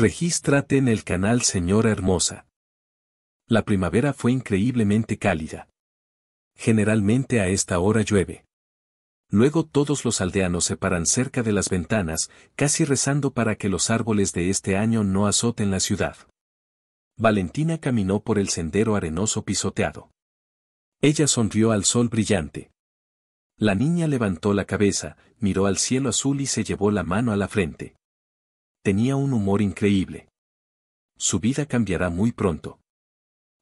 Regístrate en el canal Señora Hermosa. La primavera fue increíblemente cálida. Generalmente a esta hora llueve. Luego todos los aldeanos se paran cerca de las ventanas, casi rezando para que los árboles de este año no azoten la ciudad. Valentina caminó por el sendero arenoso pisoteado. Ella sonrió al sol brillante. La niña levantó la cabeza, miró al cielo azul y se llevó la mano a la frente. Tenía un humor increíble. Su vida cambiará muy pronto.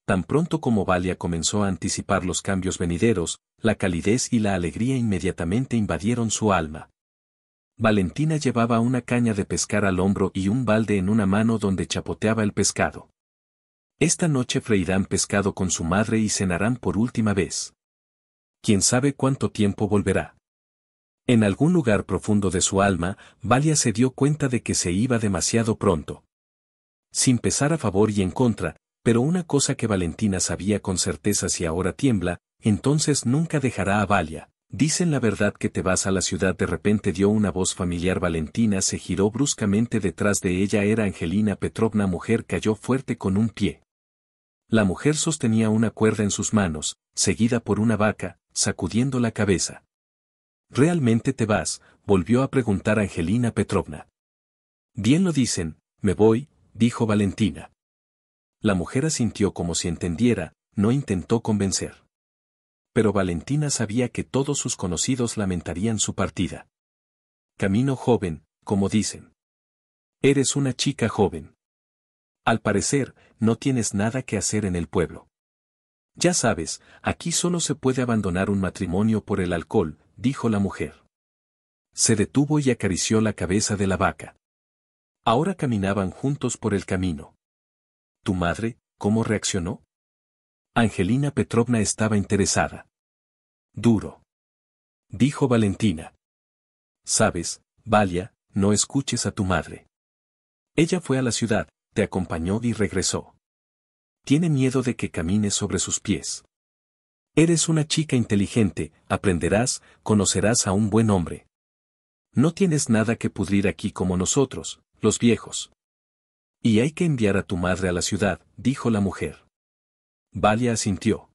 Tan pronto como Valia comenzó a anticipar los cambios venideros, la calidez y la alegría inmediatamente invadieron su alma. Valentina llevaba una caña de pescar al hombro y un balde en una mano donde chapoteaba el pescado. Esta noche freirán pescado con su madre y cenarán por última vez. Quién sabe cuánto tiempo volverá. En algún lugar profundo de su alma, Valia se dio cuenta de que se iba demasiado pronto. Sin pesar a favor y en contra, pero una cosa que Valentina sabía con certeza si ahora tiembla, entonces nunca dejará a Valia. Dicen la verdad que te vas a la ciudad de repente dio una voz familiar Valentina se giró bruscamente detrás de ella era Angelina Petrovna mujer cayó fuerte con un pie. La mujer sostenía una cuerda en sus manos, seguida por una vaca, sacudiendo la cabeza. ¿Realmente te vas? volvió a preguntar Angelina Petrovna. Bien lo dicen, me voy, dijo Valentina. La mujer asintió como si entendiera, no intentó convencer. Pero Valentina sabía que todos sus conocidos lamentarían su partida. Camino joven, como dicen. Eres una chica joven. Al parecer, no tienes nada que hacer en el pueblo. Ya sabes, aquí solo se puede abandonar un matrimonio por el alcohol, dijo la mujer. Se detuvo y acarició la cabeza de la vaca. Ahora caminaban juntos por el camino. ¿Tu madre, cómo reaccionó? Angelina Petrovna estaba interesada. Duro. Dijo Valentina. Sabes, Valia, no escuches a tu madre. Ella fue a la ciudad, te acompañó y regresó. Tiene miedo de que camines sobre sus pies. Eres una chica inteligente, aprenderás, conocerás a un buen hombre. No tienes nada que pudrir aquí como nosotros, los viejos. Y hay que enviar a tu madre a la ciudad, dijo la mujer. Valia asintió.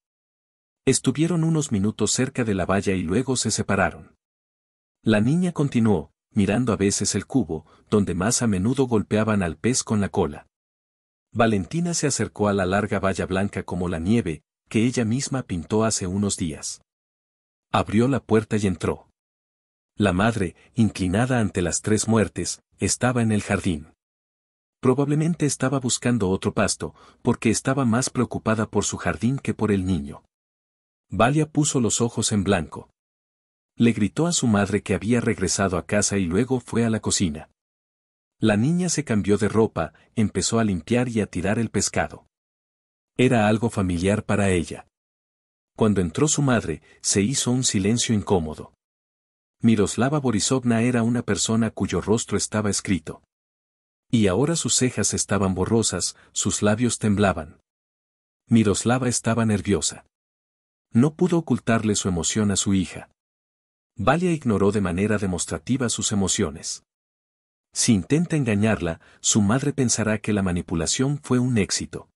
Estuvieron unos minutos cerca de la valla y luego se separaron. La niña continuó, mirando a veces el cubo, donde más a menudo golpeaban al pez con la cola. Valentina se acercó a la larga valla blanca como la nieve, que ella misma pintó hace unos días. Abrió la puerta y entró. La madre, inclinada ante las tres muertes, estaba en el jardín. Probablemente estaba buscando otro pasto, porque estaba más preocupada por su jardín que por el niño. Valia puso los ojos en blanco. Le gritó a su madre que había regresado a casa y luego fue a la cocina. La niña se cambió de ropa, empezó a limpiar y a tirar el pescado. Era algo familiar para ella. Cuando entró su madre, se hizo un silencio incómodo. Miroslava Borisovna era una persona cuyo rostro estaba escrito. Y ahora sus cejas estaban borrosas, sus labios temblaban. Miroslava estaba nerviosa. No pudo ocultarle su emoción a su hija. Valia ignoró de manera demostrativa sus emociones. Si intenta engañarla, su madre pensará que la manipulación fue un éxito.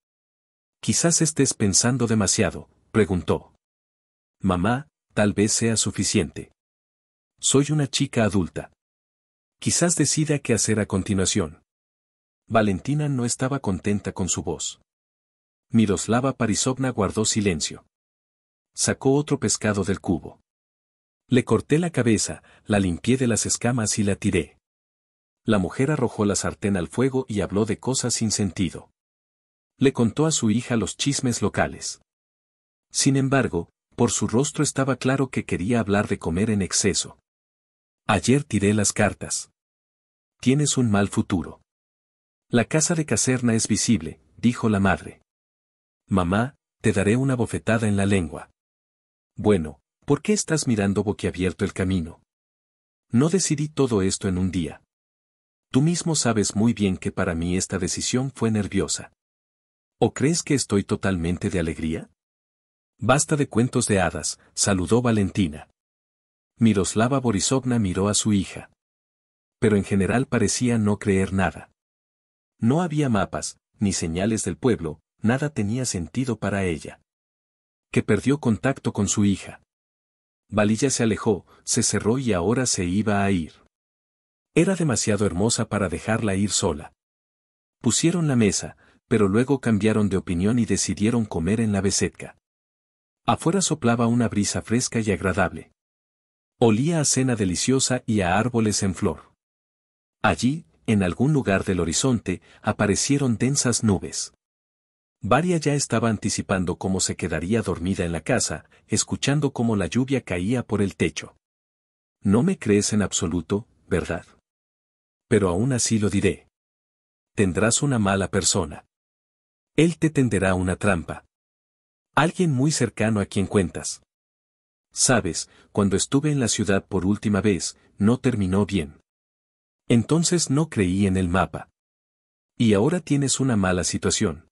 Quizás estés pensando demasiado, preguntó. Mamá, tal vez sea suficiente. Soy una chica adulta. Quizás decida qué hacer a continuación. Valentina no estaba contenta con su voz. Miroslava Parisovna guardó silencio. Sacó otro pescado del cubo. Le corté la cabeza, la limpié de las escamas y la tiré. La mujer arrojó la sartén al fuego y habló de cosas sin sentido le contó a su hija los chismes locales. Sin embargo, por su rostro estaba claro que quería hablar de comer en exceso. Ayer tiré las cartas. Tienes un mal futuro. La casa de Caserna es visible, dijo la madre. Mamá, te daré una bofetada en la lengua. Bueno, ¿por qué estás mirando boquiabierto el camino? No decidí todo esto en un día. Tú mismo sabes muy bien que para mí esta decisión fue nerviosa. ¿O crees que estoy totalmente de alegría? Basta de cuentos de hadas, saludó Valentina. Miroslava Borisovna miró a su hija. Pero en general parecía no creer nada. No había mapas, ni señales del pueblo, nada tenía sentido para ella. Que perdió contacto con su hija. Valilla se alejó, se cerró y ahora se iba a ir. Era demasiado hermosa para dejarla ir sola. Pusieron la mesa, pero luego cambiaron de opinión y decidieron comer en la besetca. Afuera soplaba una brisa fresca y agradable. Olía a cena deliciosa y a árboles en flor. Allí, en algún lugar del horizonte, aparecieron densas nubes. Varia ya estaba anticipando cómo se quedaría dormida en la casa, escuchando cómo la lluvia caía por el techo. No me crees en absoluto, ¿verdad? Pero aún así lo diré. Tendrás una mala persona. Él te tenderá una trampa. Alguien muy cercano a quien cuentas. Sabes, cuando estuve en la ciudad por última vez, no terminó bien. Entonces no creí en el mapa. Y ahora tienes una mala situación.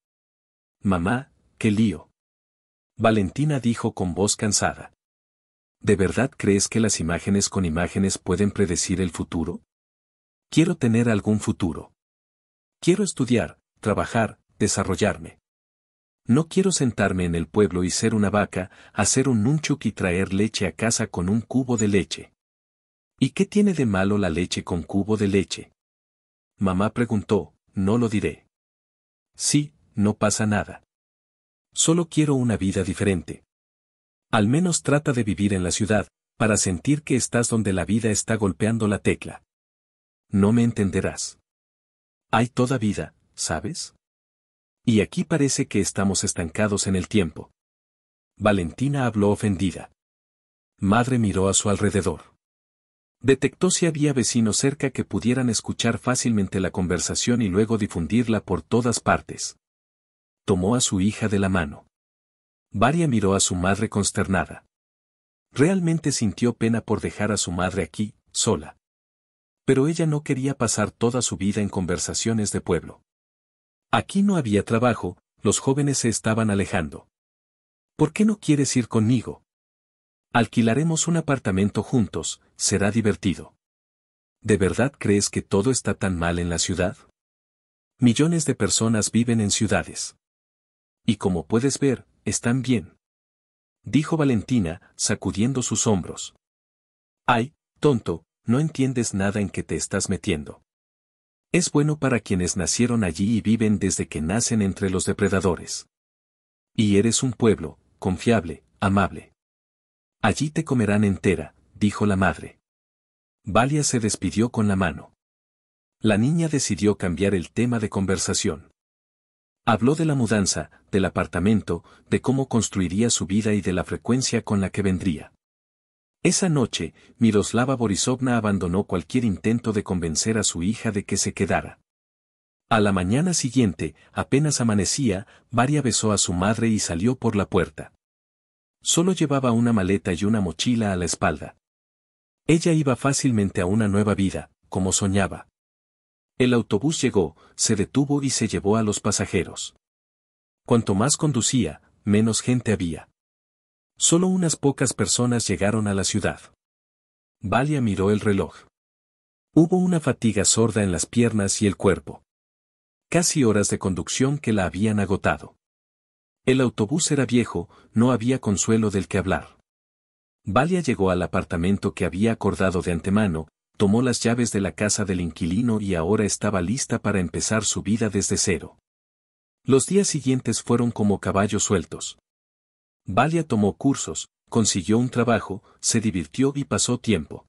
Mamá, qué lío. Valentina dijo con voz cansada. ¿De verdad crees que las imágenes con imágenes pueden predecir el futuro? Quiero tener algún futuro. Quiero estudiar, trabajar, desarrollarme. No quiero sentarme en el pueblo y ser una vaca, hacer un nunchuk y traer leche a casa con un cubo de leche. ¿Y qué tiene de malo la leche con cubo de leche? Mamá preguntó, no lo diré. Sí, no pasa nada. Solo quiero una vida diferente. Al menos trata de vivir en la ciudad, para sentir que estás donde la vida está golpeando la tecla. No me entenderás. Hay toda vida, ¿sabes? Y aquí parece que estamos estancados en el tiempo. Valentina habló ofendida. Madre miró a su alrededor. Detectó si había vecinos cerca que pudieran escuchar fácilmente la conversación y luego difundirla por todas partes. Tomó a su hija de la mano. Varia miró a su madre consternada. Realmente sintió pena por dejar a su madre aquí, sola. Pero ella no quería pasar toda su vida en conversaciones de pueblo. Aquí no había trabajo, los jóvenes se estaban alejando. ¿Por qué no quieres ir conmigo? Alquilaremos un apartamento juntos, será divertido. ¿De verdad crees que todo está tan mal en la ciudad? Millones de personas viven en ciudades. Y como puedes ver, están bien. Dijo Valentina, sacudiendo sus hombros. Ay, tonto, no entiendes nada en que te estás metiendo. Es bueno para quienes nacieron allí y viven desde que nacen entre los depredadores. Y eres un pueblo, confiable, amable. Allí te comerán entera, dijo la madre. Valia se despidió con la mano. La niña decidió cambiar el tema de conversación. Habló de la mudanza, del apartamento, de cómo construiría su vida y de la frecuencia con la que vendría. Esa noche, Miroslava Borisovna abandonó cualquier intento de convencer a su hija de que se quedara. A la mañana siguiente, apenas amanecía, Varia besó a su madre y salió por la puerta. Solo llevaba una maleta y una mochila a la espalda. Ella iba fácilmente a una nueva vida, como soñaba. El autobús llegó, se detuvo y se llevó a los pasajeros. Cuanto más conducía, menos gente había. Solo unas pocas personas llegaron a la ciudad. Valia miró el reloj. Hubo una fatiga sorda en las piernas y el cuerpo. Casi horas de conducción que la habían agotado. El autobús era viejo, no había consuelo del que hablar. Valia llegó al apartamento que había acordado de antemano, tomó las llaves de la casa del inquilino y ahora estaba lista para empezar su vida desde cero. Los días siguientes fueron como caballos sueltos. Valia tomó cursos, consiguió un trabajo, se divirtió y pasó tiempo.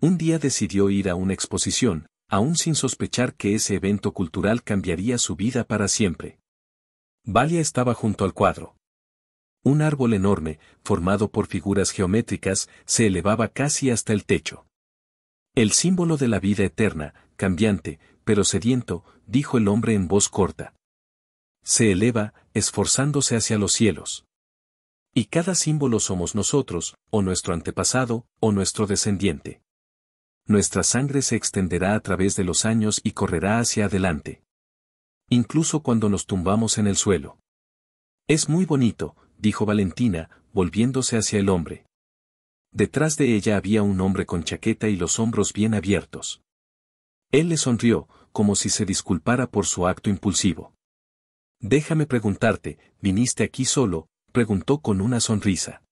Un día decidió ir a una exposición, aún sin sospechar que ese evento cultural cambiaría su vida para siempre. Valia estaba junto al cuadro. Un árbol enorme, formado por figuras geométricas, se elevaba casi hasta el techo. El símbolo de la vida eterna, cambiante, pero sediento, dijo el hombre en voz corta. Se eleva, esforzándose hacia los cielos. Y cada símbolo somos nosotros, o nuestro antepasado, o nuestro descendiente. Nuestra sangre se extenderá a través de los años y correrá hacia adelante. Incluso cuando nos tumbamos en el suelo. Es muy bonito, dijo Valentina, volviéndose hacia el hombre. Detrás de ella había un hombre con chaqueta y los hombros bien abiertos. Él le sonrió, como si se disculpara por su acto impulsivo. Déjame preguntarte, ¿viniste aquí solo, preguntó con una sonrisa.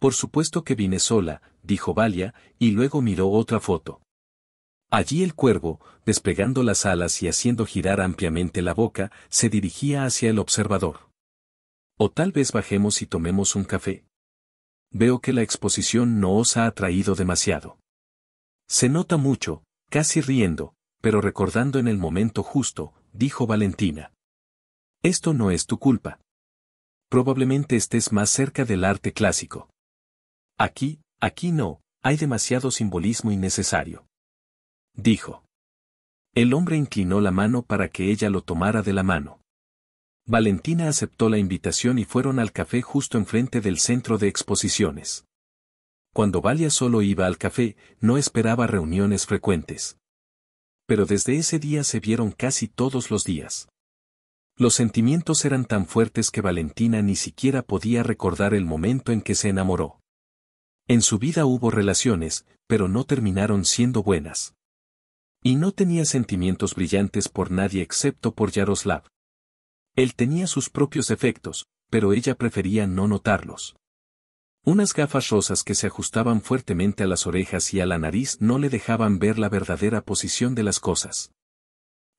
Por supuesto que vine sola, dijo Valia, y luego miró otra foto. Allí el cuervo, despegando las alas y haciendo girar ampliamente la boca, se dirigía hacia el observador. O tal vez bajemos y tomemos un café. Veo que la exposición no os ha atraído demasiado. Se nota mucho, casi riendo, pero recordando en el momento justo, dijo Valentina. Esto no es tu culpa probablemente estés más cerca del arte clásico. Aquí, aquí no, hay demasiado simbolismo innecesario. Dijo. El hombre inclinó la mano para que ella lo tomara de la mano. Valentina aceptó la invitación y fueron al café justo enfrente del centro de exposiciones. Cuando Valia solo iba al café, no esperaba reuniones frecuentes. Pero desde ese día se vieron casi todos los días. Los sentimientos eran tan fuertes que Valentina ni siquiera podía recordar el momento en que se enamoró. En su vida hubo relaciones, pero no terminaron siendo buenas. Y no tenía sentimientos brillantes por nadie excepto por Yaroslav. Él tenía sus propios efectos, pero ella prefería no notarlos. Unas gafas rosas que se ajustaban fuertemente a las orejas y a la nariz no le dejaban ver la verdadera posición de las cosas.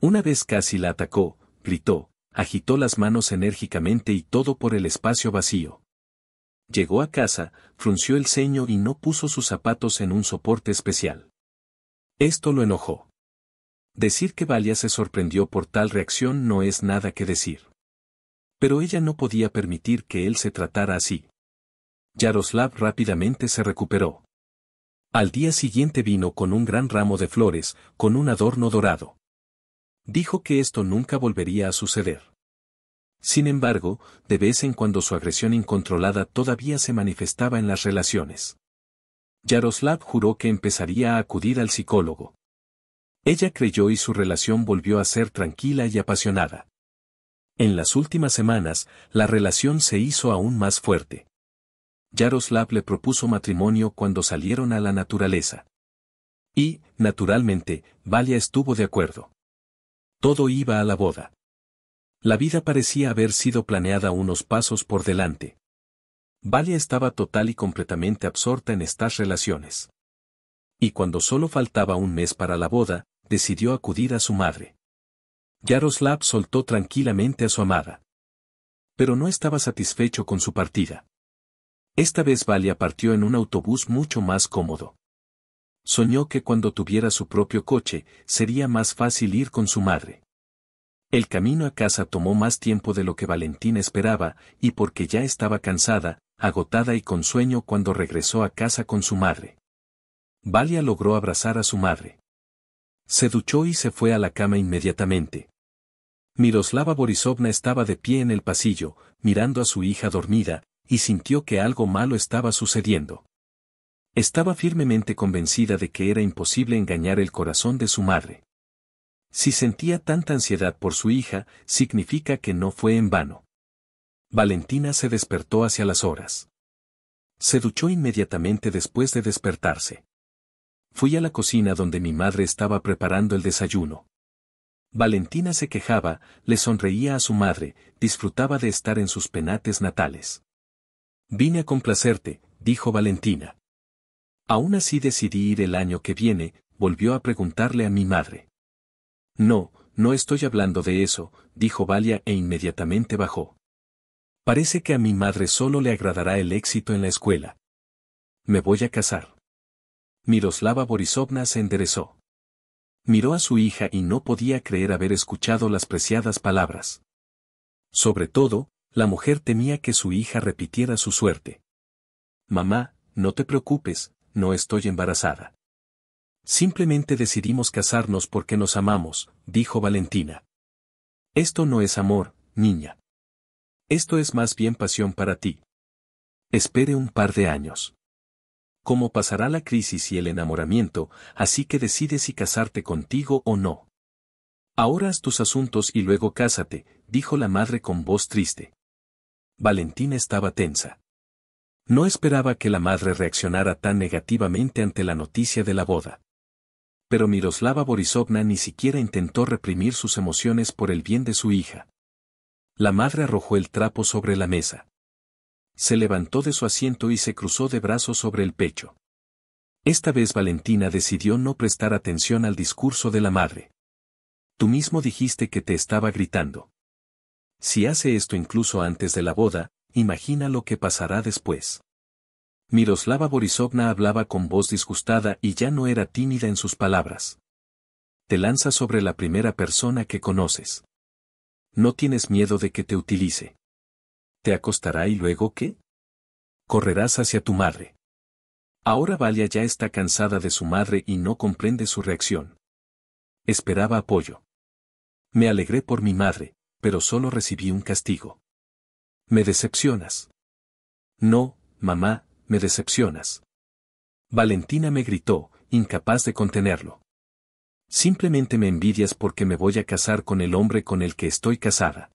Una vez casi la atacó, gritó, agitó las manos enérgicamente y todo por el espacio vacío. Llegó a casa, frunció el ceño y no puso sus zapatos en un soporte especial. Esto lo enojó. Decir que Valia se sorprendió por tal reacción no es nada que decir. Pero ella no podía permitir que él se tratara así. Yaroslav rápidamente se recuperó. Al día siguiente vino con un gran ramo de flores, con un adorno dorado dijo que esto nunca volvería a suceder. Sin embargo, de vez en cuando su agresión incontrolada todavía se manifestaba en las relaciones. Yaroslav juró que empezaría a acudir al psicólogo. Ella creyó y su relación volvió a ser tranquila y apasionada. En las últimas semanas, la relación se hizo aún más fuerte. Yaroslav le propuso matrimonio cuando salieron a la naturaleza. Y, naturalmente, Valia estuvo de acuerdo. Todo iba a la boda. La vida parecía haber sido planeada unos pasos por delante. Valia estaba total y completamente absorta en estas relaciones. Y cuando solo faltaba un mes para la boda, decidió acudir a su madre. Yaroslav soltó tranquilamente a su amada. Pero no estaba satisfecho con su partida. Esta vez Valia partió en un autobús mucho más cómodo. Soñó que cuando tuviera su propio coche, sería más fácil ir con su madre. El camino a casa tomó más tiempo de lo que Valentín esperaba, y porque ya estaba cansada, agotada y con sueño cuando regresó a casa con su madre. Valia logró abrazar a su madre. Se duchó y se fue a la cama inmediatamente. Miroslava Borisovna estaba de pie en el pasillo, mirando a su hija dormida, y sintió que algo malo estaba sucediendo. Estaba firmemente convencida de que era imposible engañar el corazón de su madre. Si sentía tanta ansiedad por su hija, significa que no fue en vano. Valentina se despertó hacia las horas. Se duchó inmediatamente después de despertarse. Fui a la cocina donde mi madre estaba preparando el desayuno. Valentina se quejaba, le sonreía a su madre, disfrutaba de estar en sus penates natales. Vine a complacerte, dijo Valentina. Aún así decidí ir el año que viene, volvió a preguntarle a mi madre. No, no estoy hablando de eso, dijo Valia e inmediatamente bajó. Parece que a mi madre solo le agradará el éxito en la escuela. Me voy a casar. Miroslava Borisovna se enderezó. Miró a su hija y no podía creer haber escuchado las preciadas palabras. Sobre todo, la mujer temía que su hija repitiera su suerte. Mamá, no te preocupes, no estoy embarazada. Simplemente decidimos casarnos porque nos amamos, dijo Valentina. Esto no es amor, niña. Esto es más bien pasión para ti. Espere un par de años. Como pasará la crisis y el enamoramiento, así que decides si casarte contigo o no. Ahora haz tus asuntos y luego cásate, dijo la madre con voz triste. Valentina estaba tensa. No esperaba que la madre reaccionara tan negativamente ante la noticia de la boda. Pero Miroslava Borisovna ni siquiera intentó reprimir sus emociones por el bien de su hija. La madre arrojó el trapo sobre la mesa. Se levantó de su asiento y se cruzó de brazos sobre el pecho. Esta vez Valentina decidió no prestar atención al discurso de la madre. Tú mismo dijiste que te estaba gritando. Si hace esto incluso antes de la boda, Imagina lo que pasará después. Miroslava Borisovna hablaba con voz disgustada y ya no era tímida en sus palabras. Te lanza sobre la primera persona que conoces. No tienes miedo de que te utilice. ¿Te acostará y luego qué? Correrás hacia tu madre. Ahora Valia ya está cansada de su madre y no comprende su reacción. Esperaba apoyo. Me alegré por mi madre, pero solo recibí un castigo me decepcionas. No, mamá, me decepcionas. Valentina me gritó, incapaz de contenerlo. Simplemente me envidias porque me voy a casar con el hombre con el que estoy casada.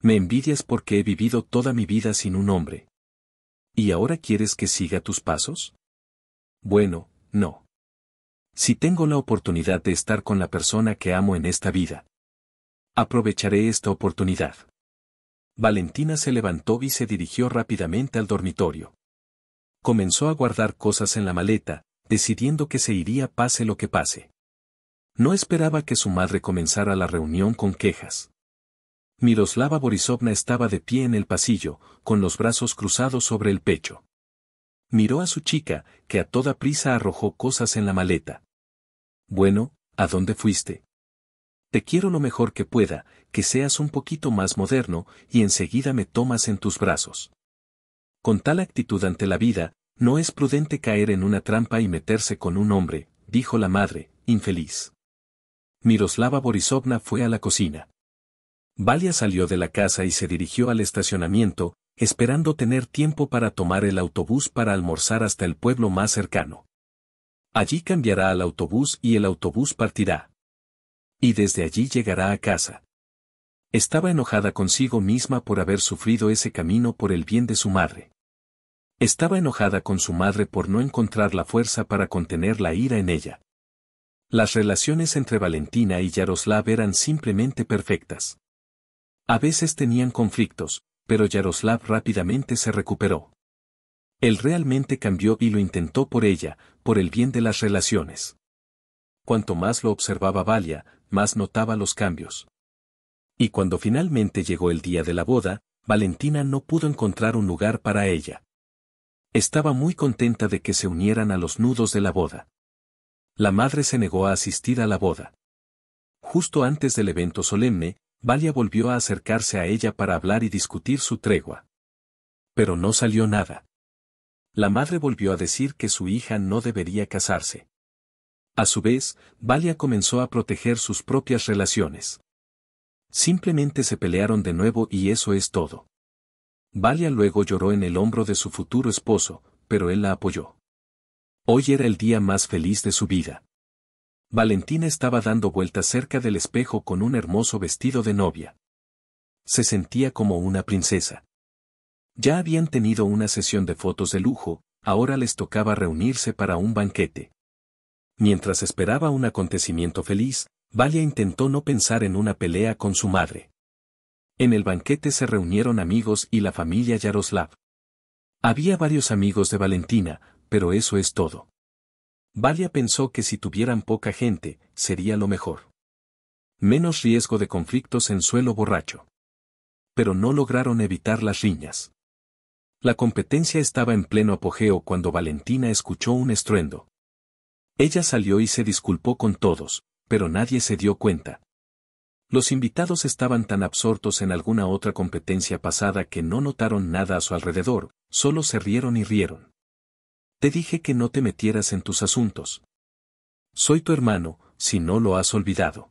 Me envidias porque he vivido toda mi vida sin un hombre. ¿Y ahora quieres que siga tus pasos? Bueno, no. Si tengo la oportunidad de estar con la persona que amo en esta vida, aprovecharé esta oportunidad. Valentina se levantó y se dirigió rápidamente al dormitorio. Comenzó a guardar cosas en la maleta, decidiendo que se iría pase lo que pase. No esperaba que su madre comenzara la reunión con quejas. Miroslava Borisovna estaba de pie en el pasillo, con los brazos cruzados sobre el pecho. Miró a su chica, que a toda prisa arrojó cosas en la maleta. Bueno, ¿a dónde fuiste? Te quiero lo mejor que pueda, que seas un poquito más moderno, y enseguida me tomas en tus brazos. Con tal actitud ante la vida, no es prudente caer en una trampa y meterse con un hombre, dijo la madre, infeliz. Miroslava Borisovna fue a la cocina. Valia salió de la casa y se dirigió al estacionamiento, esperando tener tiempo para tomar el autobús para almorzar hasta el pueblo más cercano. Allí cambiará al autobús y el autobús partirá. Y desde allí llegará a casa. Estaba enojada consigo misma por haber sufrido ese camino por el bien de su madre. Estaba enojada con su madre por no encontrar la fuerza para contener la ira en ella. Las relaciones entre Valentina y Yaroslav eran simplemente perfectas. A veces tenían conflictos, pero Yaroslav rápidamente se recuperó. Él realmente cambió y lo intentó por ella, por el bien de las relaciones. Cuanto más lo observaba Valia, más notaba los cambios. Y cuando finalmente llegó el día de la boda, Valentina no pudo encontrar un lugar para ella. Estaba muy contenta de que se unieran a los nudos de la boda. La madre se negó a asistir a la boda. Justo antes del evento solemne, Valia volvió a acercarse a ella para hablar y discutir su tregua. Pero no salió nada. La madre volvió a decir que su hija no debería casarse. A su vez, Valia comenzó a proteger sus propias relaciones. Simplemente se pelearon de nuevo y eso es todo. Valia luego lloró en el hombro de su futuro esposo, pero él la apoyó. Hoy era el día más feliz de su vida. Valentina estaba dando vueltas cerca del espejo con un hermoso vestido de novia. Se sentía como una princesa. Ya habían tenido una sesión de fotos de lujo, ahora les tocaba reunirse para un banquete. Mientras esperaba un acontecimiento feliz, Valia intentó no pensar en una pelea con su madre. En el banquete se reunieron amigos y la familia Yaroslav. Había varios amigos de Valentina, pero eso es todo. Valia pensó que si tuvieran poca gente, sería lo mejor. Menos riesgo de conflictos en suelo borracho. Pero no lograron evitar las riñas. La competencia estaba en pleno apogeo cuando Valentina escuchó un estruendo. Ella salió y se disculpó con todos, pero nadie se dio cuenta. Los invitados estaban tan absortos en alguna otra competencia pasada que no notaron nada a su alrededor, solo se rieron y rieron. Te dije que no te metieras en tus asuntos. Soy tu hermano, si no lo has olvidado.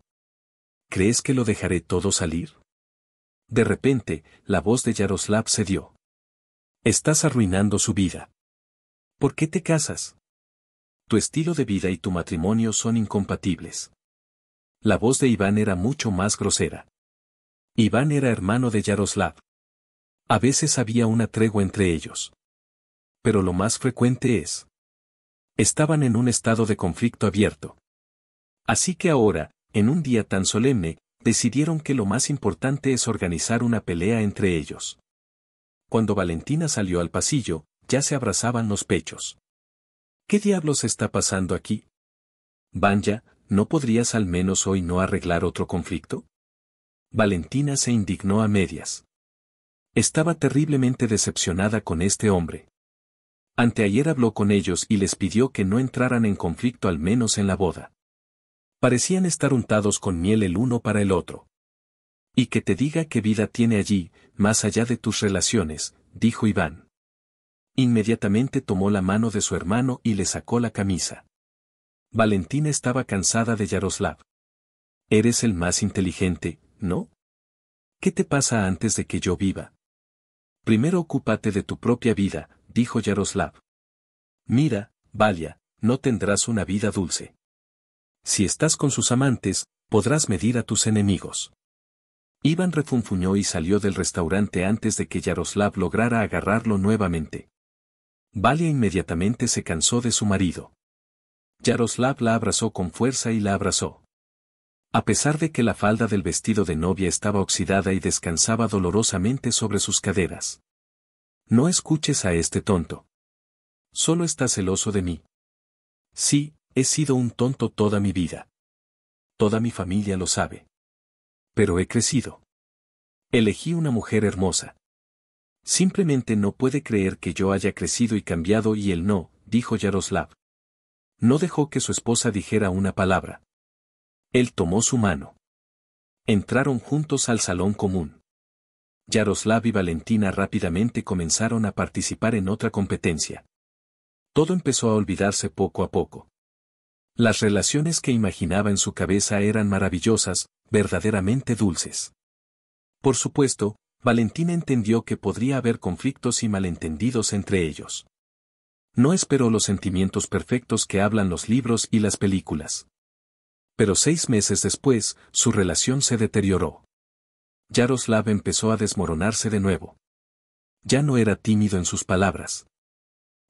¿Crees que lo dejaré todo salir? De repente, la voz de Yaroslav dio. Estás arruinando su vida. ¿Por qué te casas? tu estilo de vida y tu matrimonio son incompatibles. La voz de Iván era mucho más grosera. Iván era hermano de Yaroslav. A veces había una tregua entre ellos. Pero lo más frecuente es. Estaban en un estado de conflicto abierto. Así que ahora, en un día tan solemne, decidieron que lo más importante es organizar una pelea entre ellos. Cuando Valentina salió al pasillo, ya se abrazaban los pechos. ¿Qué diablos está pasando aquí? Vanya, ¿no podrías al menos hoy no arreglar otro conflicto? Valentina se indignó a medias. Estaba terriblemente decepcionada con este hombre. Anteayer habló con ellos y les pidió que no entraran en conflicto al menos en la boda. Parecían estar untados con miel el uno para el otro. Y que te diga qué vida tiene allí, más allá de tus relaciones, dijo Iván. Inmediatamente tomó la mano de su hermano y le sacó la camisa. Valentina estaba cansada de Yaroslav. Eres el más inteligente, ¿no? ¿Qué te pasa antes de que yo viva? Primero ocúpate de tu propia vida, dijo Yaroslav. Mira, Valia, no tendrás una vida dulce. Si estás con sus amantes, podrás medir a tus enemigos. Iván refunfuñó y salió del restaurante antes de que Yaroslav lograra agarrarlo nuevamente. Valia inmediatamente se cansó de su marido. Yaroslav la abrazó con fuerza y la abrazó. A pesar de que la falda del vestido de novia estaba oxidada y descansaba dolorosamente sobre sus caderas. No escuches a este tonto. Solo está celoso de mí. Sí, he sido un tonto toda mi vida. Toda mi familia lo sabe. Pero he crecido. Elegí una mujer hermosa. Simplemente no puede creer que yo haya crecido y cambiado y él no, dijo Yaroslav. No dejó que su esposa dijera una palabra. Él tomó su mano. Entraron juntos al salón común. Yaroslav y Valentina rápidamente comenzaron a participar en otra competencia. Todo empezó a olvidarse poco a poco. Las relaciones que imaginaba en su cabeza eran maravillosas, verdaderamente dulces. Por supuesto, Valentina entendió que podría haber conflictos y malentendidos entre ellos. No esperó los sentimientos perfectos que hablan los libros y las películas. Pero seis meses después, su relación se deterioró. Yaroslav empezó a desmoronarse de nuevo. Ya no era tímido en sus palabras.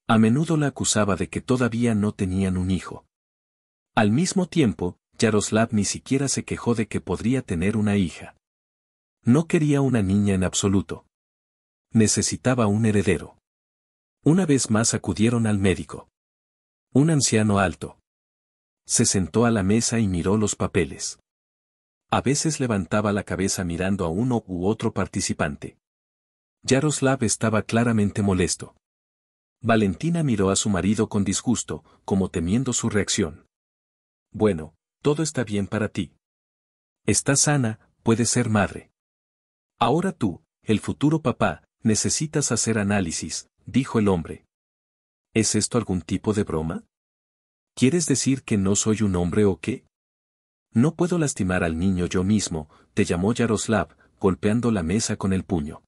A menudo la acusaba de que todavía no tenían un hijo. Al mismo tiempo, Yaroslav ni siquiera se quejó de que podría tener una hija. No quería una niña en absoluto. Necesitaba un heredero. Una vez más acudieron al médico. Un anciano alto. Se sentó a la mesa y miró los papeles. A veces levantaba la cabeza mirando a uno u otro participante. Yaroslav estaba claramente molesto. Valentina miró a su marido con disgusto, como temiendo su reacción. Bueno, todo está bien para ti. Estás sana, puede ser madre. Ahora tú, el futuro papá, necesitas hacer análisis, dijo el hombre. ¿Es esto algún tipo de broma? ¿Quieres decir que no soy un hombre o qué? No puedo lastimar al niño yo mismo, te llamó Yaroslav, golpeando la mesa con el puño.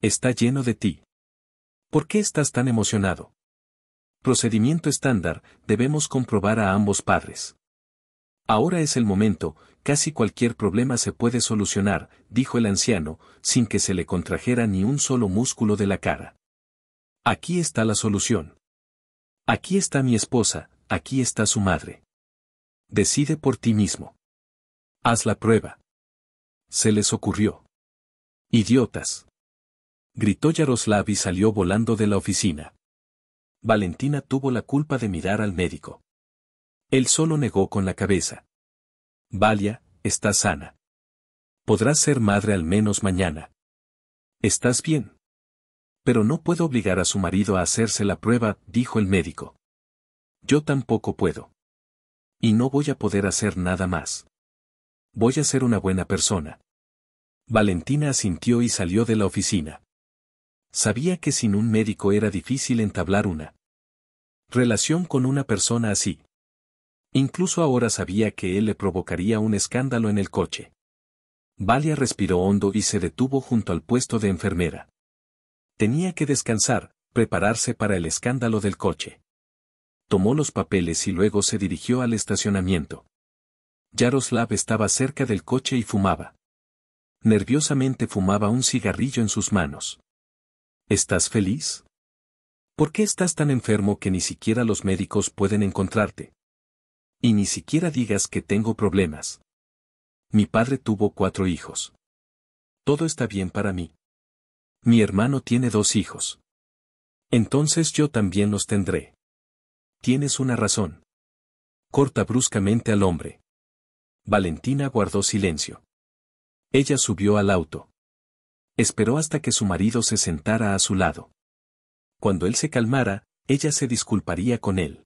Está lleno de ti. ¿Por qué estás tan emocionado? Procedimiento estándar, debemos comprobar a ambos padres. Ahora es el momento, casi cualquier problema se puede solucionar, dijo el anciano, sin que se le contrajera ni un solo músculo de la cara. Aquí está la solución. Aquí está mi esposa, aquí está su madre. Decide por ti mismo. Haz la prueba. Se les ocurrió. Idiotas. Gritó Yaroslav y salió volando de la oficina. Valentina tuvo la culpa de mirar al médico. Él solo negó con la cabeza. Valia, estás sana. Podrás ser madre al menos mañana. ¿Estás bien? Pero no puedo obligar a su marido a hacerse la prueba, dijo el médico. Yo tampoco puedo. Y no voy a poder hacer nada más. Voy a ser una buena persona. Valentina asintió y salió de la oficina. Sabía que sin un médico era difícil entablar una relación con una persona así. Incluso ahora sabía que él le provocaría un escándalo en el coche. Valia respiró hondo y se detuvo junto al puesto de enfermera. Tenía que descansar, prepararse para el escándalo del coche. Tomó los papeles y luego se dirigió al estacionamiento. Yaroslav estaba cerca del coche y fumaba. Nerviosamente fumaba un cigarrillo en sus manos. ¿Estás feliz? ¿Por qué estás tan enfermo que ni siquiera los médicos pueden encontrarte? Y ni siquiera digas que tengo problemas. Mi padre tuvo cuatro hijos. Todo está bien para mí. Mi hermano tiene dos hijos. Entonces yo también los tendré. Tienes una razón. Corta bruscamente al hombre. Valentina guardó silencio. Ella subió al auto. Esperó hasta que su marido se sentara a su lado. Cuando él se calmara, ella se disculparía con él.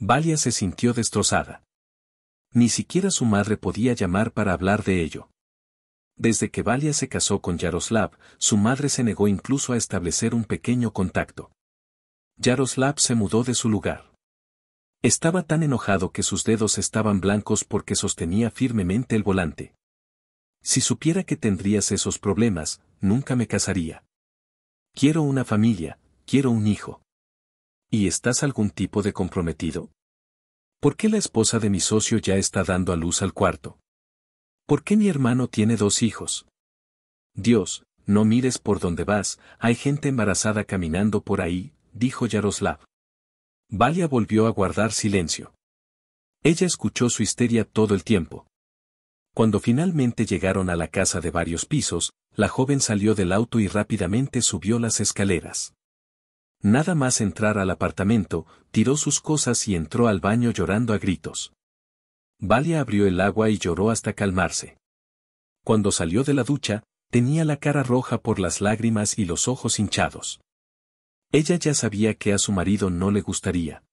Valia se sintió destrozada. Ni siquiera su madre podía llamar para hablar de ello. Desde que Valia se casó con Yaroslav, su madre se negó incluso a establecer un pequeño contacto. Yaroslav se mudó de su lugar. Estaba tan enojado que sus dedos estaban blancos porque sostenía firmemente el volante. Si supiera que tendrías esos problemas, nunca me casaría. Quiero una familia, quiero un hijo. ¿Y estás algún tipo de comprometido? ¿Por qué la esposa de mi socio ya está dando a luz al cuarto? ¿Por qué mi hermano tiene dos hijos? Dios, no mires por dónde vas, hay gente embarazada caminando por ahí, dijo Yaroslav. Valia volvió a guardar silencio. Ella escuchó su histeria todo el tiempo. Cuando finalmente llegaron a la casa de varios pisos, la joven salió del auto y rápidamente subió las escaleras. Nada más entrar al apartamento, tiró sus cosas y entró al baño llorando a gritos. Valia abrió el agua y lloró hasta calmarse. Cuando salió de la ducha, tenía la cara roja por las lágrimas y los ojos hinchados. Ella ya sabía que a su marido no le gustaría.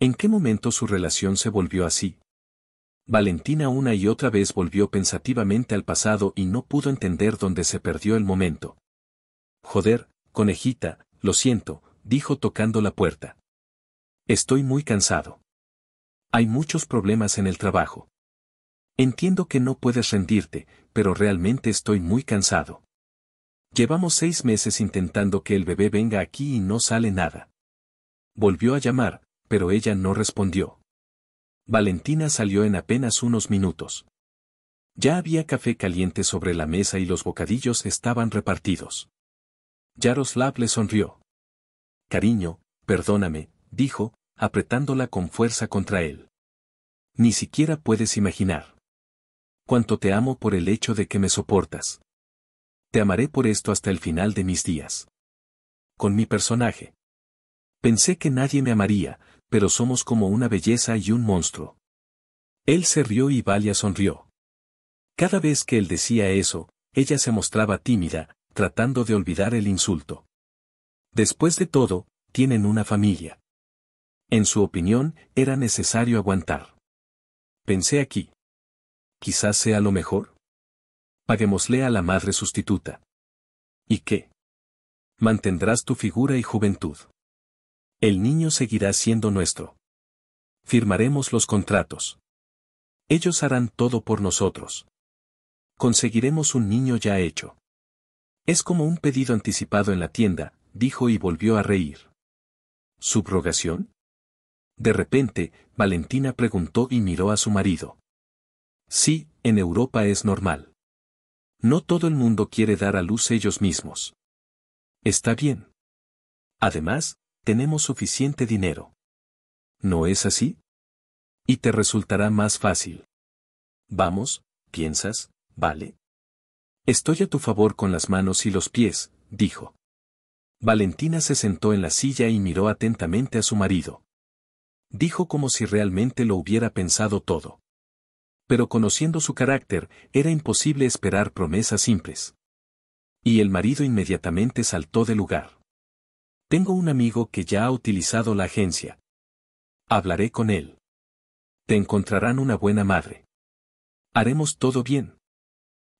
¿En qué momento su relación se volvió así? Valentina una y otra vez volvió pensativamente al pasado y no pudo entender dónde se perdió el momento. Joder, conejita, lo siento, dijo tocando la puerta. Estoy muy cansado. Hay muchos problemas en el trabajo. Entiendo que no puedes rendirte, pero realmente estoy muy cansado. Llevamos seis meses intentando que el bebé venga aquí y no sale nada. Volvió a llamar, pero ella no respondió. Valentina salió en apenas unos minutos. Ya había café caliente sobre la mesa y los bocadillos estaban repartidos. Yaroslav le sonrió. Cariño, perdóname, dijo, apretándola con fuerza contra él. Ni siquiera puedes imaginar. Cuánto te amo por el hecho de que me soportas. Te amaré por esto hasta el final de mis días. Con mi personaje. Pensé que nadie me amaría, pero somos como una belleza y un monstruo. Él se rió y Valia sonrió. Cada vez que él decía eso, ella se mostraba tímida, tratando de olvidar el insulto. Después de todo, tienen una familia. En su opinión, era necesario aguantar. Pensé aquí. Quizás sea lo mejor. Paguémosle a la madre sustituta. ¿Y qué? Mantendrás tu figura y juventud. El niño seguirá siendo nuestro. Firmaremos los contratos. Ellos harán todo por nosotros. Conseguiremos un niño ya hecho. Es como un pedido anticipado en la tienda, dijo y volvió a reír. ¿Subrogación? De repente, Valentina preguntó y miró a su marido. Sí, en Europa es normal. No todo el mundo quiere dar a luz ellos mismos. Está bien. Además, tenemos suficiente dinero. ¿No es así? Y te resultará más fácil. Vamos, piensas, ¿vale? Estoy a tu favor con las manos y los pies, dijo. Valentina se sentó en la silla y miró atentamente a su marido. Dijo como si realmente lo hubiera pensado todo. Pero conociendo su carácter, era imposible esperar promesas simples. Y el marido inmediatamente saltó de lugar. Tengo un amigo que ya ha utilizado la agencia. Hablaré con él. Te encontrarán una buena madre. Haremos todo bien.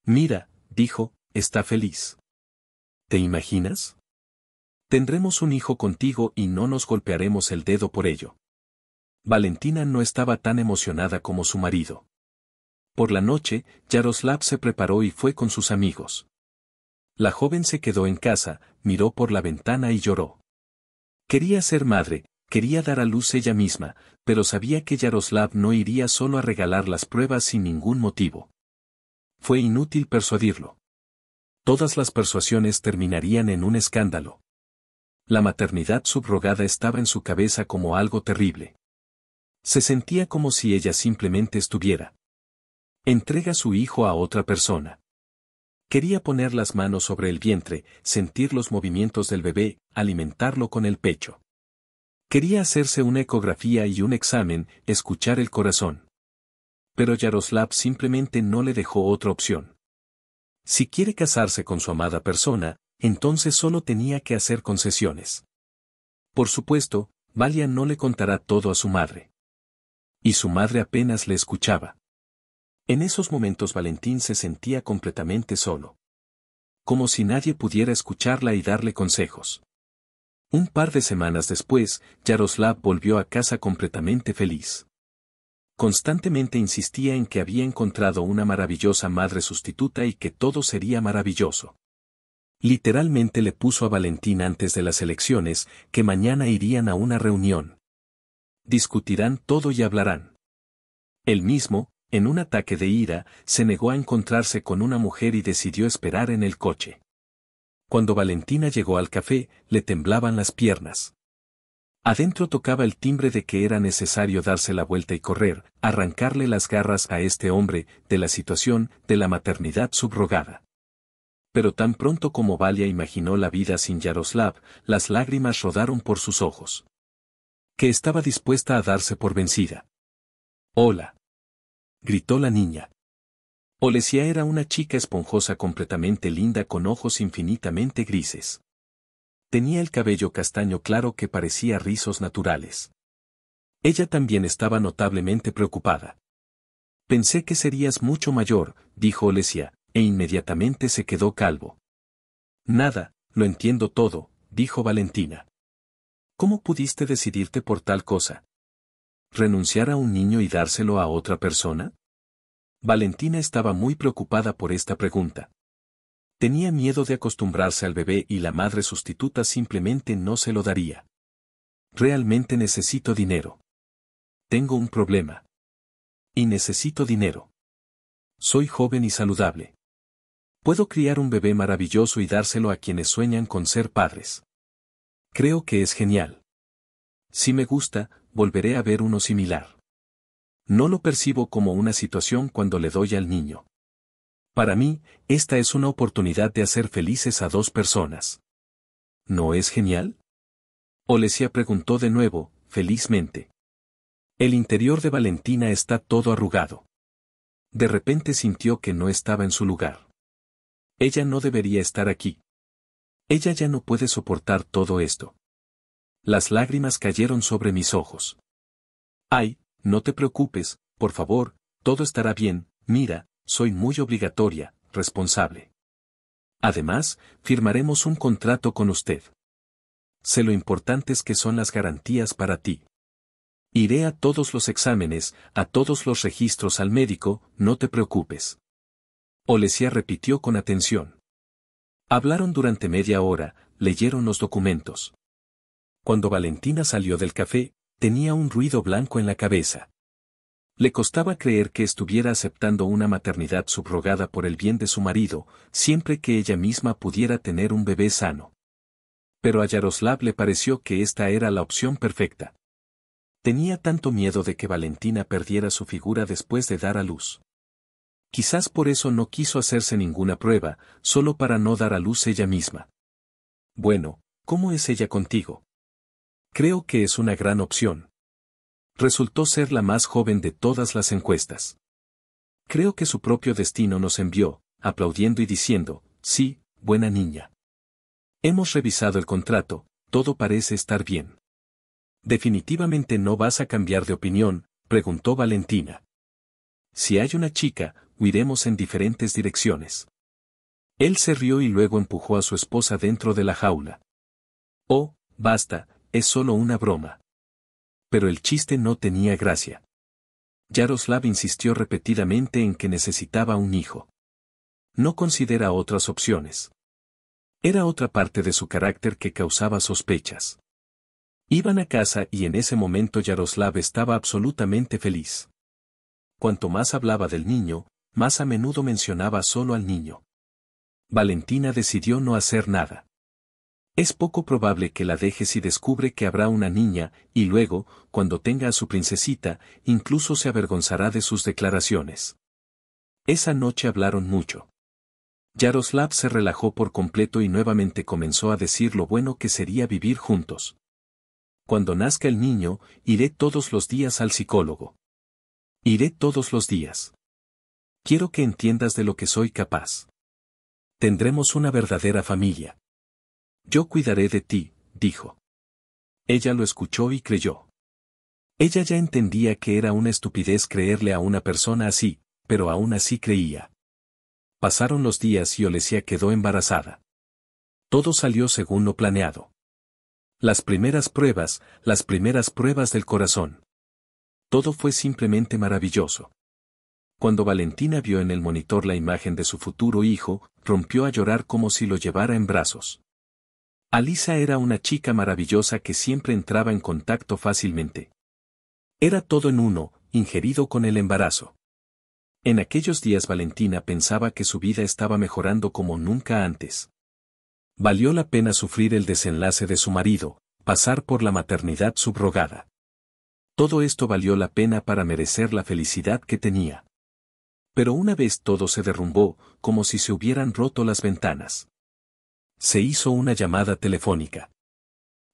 Mira, dijo, está feliz. ¿Te imaginas? Tendremos un hijo contigo y no nos golpearemos el dedo por ello. Valentina no estaba tan emocionada como su marido. Por la noche, Yaroslav se preparó y fue con sus amigos. La joven se quedó en casa, miró por la ventana y lloró. Quería ser madre, quería dar a luz ella misma, pero sabía que Yaroslav no iría solo a regalar las pruebas sin ningún motivo fue inútil persuadirlo. Todas las persuasiones terminarían en un escándalo. La maternidad subrogada estaba en su cabeza como algo terrible. Se sentía como si ella simplemente estuviera. Entrega su hijo a otra persona. Quería poner las manos sobre el vientre, sentir los movimientos del bebé, alimentarlo con el pecho. Quería hacerse una ecografía y un examen, escuchar el corazón pero Yaroslav simplemente no le dejó otra opción. Si quiere casarse con su amada persona, entonces solo tenía que hacer concesiones. Por supuesto, Valia no le contará todo a su madre. Y su madre apenas le escuchaba. En esos momentos Valentín se sentía completamente solo. Como si nadie pudiera escucharla y darle consejos. Un par de semanas después, Yaroslav volvió a casa completamente feliz. Constantemente insistía en que había encontrado una maravillosa madre sustituta y que todo sería maravilloso. Literalmente le puso a Valentín antes de las elecciones que mañana irían a una reunión. Discutirán todo y hablarán. Él mismo, en un ataque de ira, se negó a encontrarse con una mujer y decidió esperar en el coche. Cuando Valentina llegó al café, le temblaban las piernas. Adentro tocaba el timbre de que era necesario darse la vuelta y correr, arrancarle las garras a este hombre, de la situación, de la maternidad subrogada. Pero tan pronto como Valia imaginó la vida sin Yaroslav, las lágrimas rodaron por sus ojos. Que estaba dispuesta a darse por vencida. Hola. gritó la niña. Olesia era una chica esponjosa completamente linda con ojos infinitamente grises. Tenía el cabello castaño claro que parecía rizos naturales. Ella también estaba notablemente preocupada. Pensé que serías mucho mayor, dijo Olesia, e inmediatamente se quedó calvo. Nada, lo entiendo todo, dijo Valentina. ¿Cómo pudiste decidirte por tal cosa? ¿Renunciar a un niño y dárselo a otra persona? Valentina estaba muy preocupada por esta pregunta. Tenía miedo de acostumbrarse al bebé y la madre sustituta simplemente no se lo daría. Realmente necesito dinero. Tengo un problema. Y necesito dinero. Soy joven y saludable. Puedo criar un bebé maravilloso y dárselo a quienes sueñan con ser padres. Creo que es genial. Si me gusta, volveré a ver uno similar. No lo percibo como una situación cuando le doy al niño. Para mí, esta es una oportunidad de hacer felices a dos personas. ¿No es genial? Olesia preguntó de nuevo, felizmente. El interior de Valentina está todo arrugado. De repente sintió que no estaba en su lugar. Ella no debería estar aquí. Ella ya no puede soportar todo esto. Las lágrimas cayeron sobre mis ojos. Ay, no te preocupes, por favor, todo estará bien, mira, soy muy obligatoria, responsable. Además, firmaremos un contrato con usted. Sé lo importantes que son las garantías para ti. Iré a todos los exámenes, a todos los registros al médico, no te preocupes. Olesia repitió con atención. Hablaron durante media hora, leyeron los documentos. Cuando Valentina salió del café, tenía un ruido blanco en la cabeza. Le costaba creer que estuviera aceptando una maternidad subrogada por el bien de su marido, siempre que ella misma pudiera tener un bebé sano. Pero a Yaroslav le pareció que esta era la opción perfecta. Tenía tanto miedo de que Valentina perdiera su figura después de dar a luz. Quizás por eso no quiso hacerse ninguna prueba, solo para no dar a luz ella misma. Bueno, ¿cómo es ella contigo? Creo que es una gran opción resultó ser la más joven de todas las encuestas. Creo que su propio destino nos envió, aplaudiendo y diciendo, sí, buena niña. Hemos revisado el contrato, todo parece estar bien. Definitivamente no vas a cambiar de opinión, preguntó Valentina. Si hay una chica, huiremos en diferentes direcciones. Él se rió y luego empujó a su esposa dentro de la jaula. Oh, basta, es solo una broma pero el chiste no tenía gracia. Yaroslav insistió repetidamente en que necesitaba un hijo. No considera otras opciones. Era otra parte de su carácter que causaba sospechas. Iban a casa y en ese momento Yaroslav estaba absolutamente feliz. Cuanto más hablaba del niño, más a menudo mencionaba solo al niño. Valentina decidió no hacer nada. Es poco probable que la deje si descubre que habrá una niña, y luego, cuando tenga a su princesita, incluso se avergonzará de sus declaraciones. Esa noche hablaron mucho. Yaroslav se relajó por completo y nuevamente comenzó a decir lo bueno que sería vivir juntos. Cuando nazca el niño, iré todos los días al psicólogo. Iré todos los días. Quiero que entiendas de lo que soy capaz. Tendremos una verdadera familia. Yo cuidaré de ti, dijo. Ella lo escuchó y creyó. Ella ya entendía que era una estupidez creerle a una persona así, pero aún así creía. Pasaron los días y Olesia quedó embarazada. Todo salió según lo planeado. Las primeras pruebas, las primeras pruebas del corazón. Todo fue simplemente maravilloso. Cuando Valentina vio en el monitor la imagen de su futuro hijo, rompió a llorar como si lo llevara en brazos. Alisa era una chica maravillosa que siempre entraba en contacto fácilmente. Era todo en uno, ingerido con el embarazo. En aquellos días Valentina pensaba que su vida estaba mejorando como nunca antes. Valió la pena sufrir el desenlace de su marido, pasar por la maternidad subrogada. Todo esto valió la pena para merecer la felicidad que tenía. Pero una vez todo se derrumbó, como si se hubieran roto las ventanas. Se hizo una llamada telefónica.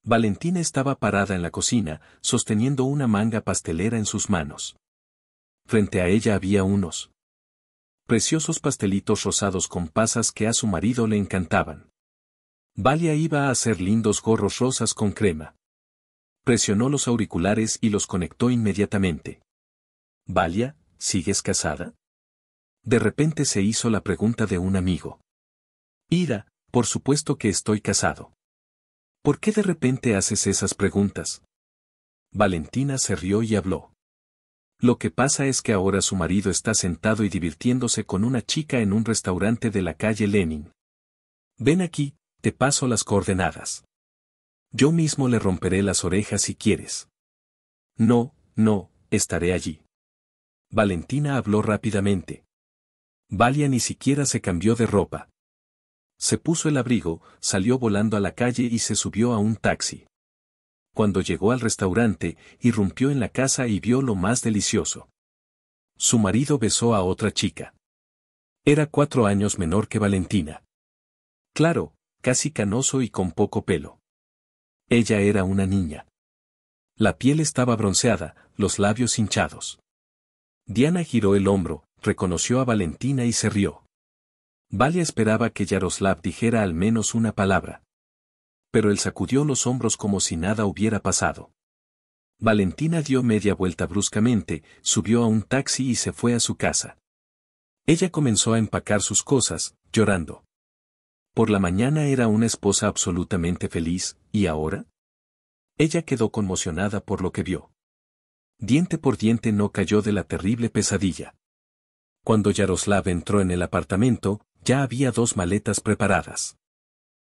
Valentina estaba parada en la cocina, sosteniendo una manga pastelera en sus manos. Frente a ella había unos preciosos pastelitos rosados con pasas que a su marido le encantaban. Valia iba a hacer lindos gorros rosas con crema. Presionó los auriculares y los conectó inmediatamente. Valia, ¿sigues casada? De repente se hizo la pregunta de un amigo. Ida. Por supuesto que estoy casado. ¿Por qué de repente haces esas preguntas? Valentina se rió y habló. Lo que pasa es que ahora su marido está sentado y divirtiéndose con una chica en un restaurante de la calle Lenin. Ven aquí, te paso las coordenadas. Yo mismo le romperé las orejas si quieres. No, no, estaré allí. Valentina habló rápidamente. Valia ni siquiera se cambió de ropa, se puso el abrigo, salió volando a la calle y se subió a un taxi. Cuando llegó al restaurante, irrumpió en la casa y vio lo más delicioso. Su marido besó a otra chica. Era cuatro años menor que Valentina. Claro, casi canoso y con poco pelo. Ella era una niña. La piel estaba bronceada, los labios hinchados. Diana giró el hombro, reconoció a Valentina y se rió. Valia esperaba que Yaroslav dijera al menos una palabra. Pero él sacudió los hombros como si nada hubiera pasado. Valentina dio media vuelta bruscamente, subió a un taxi y se fue a su casa. Ella comenzó a empacar sus cosas, llorando. Por la mañana era una esposa absolutamente feliz, ¿y ahora? Ella quedó conmocionada por lo que vio. Diente por diente no cayó de la terrible pesadilla. Cuando Yaroslav entró en el apartamento, ya había dos maletas preparadas.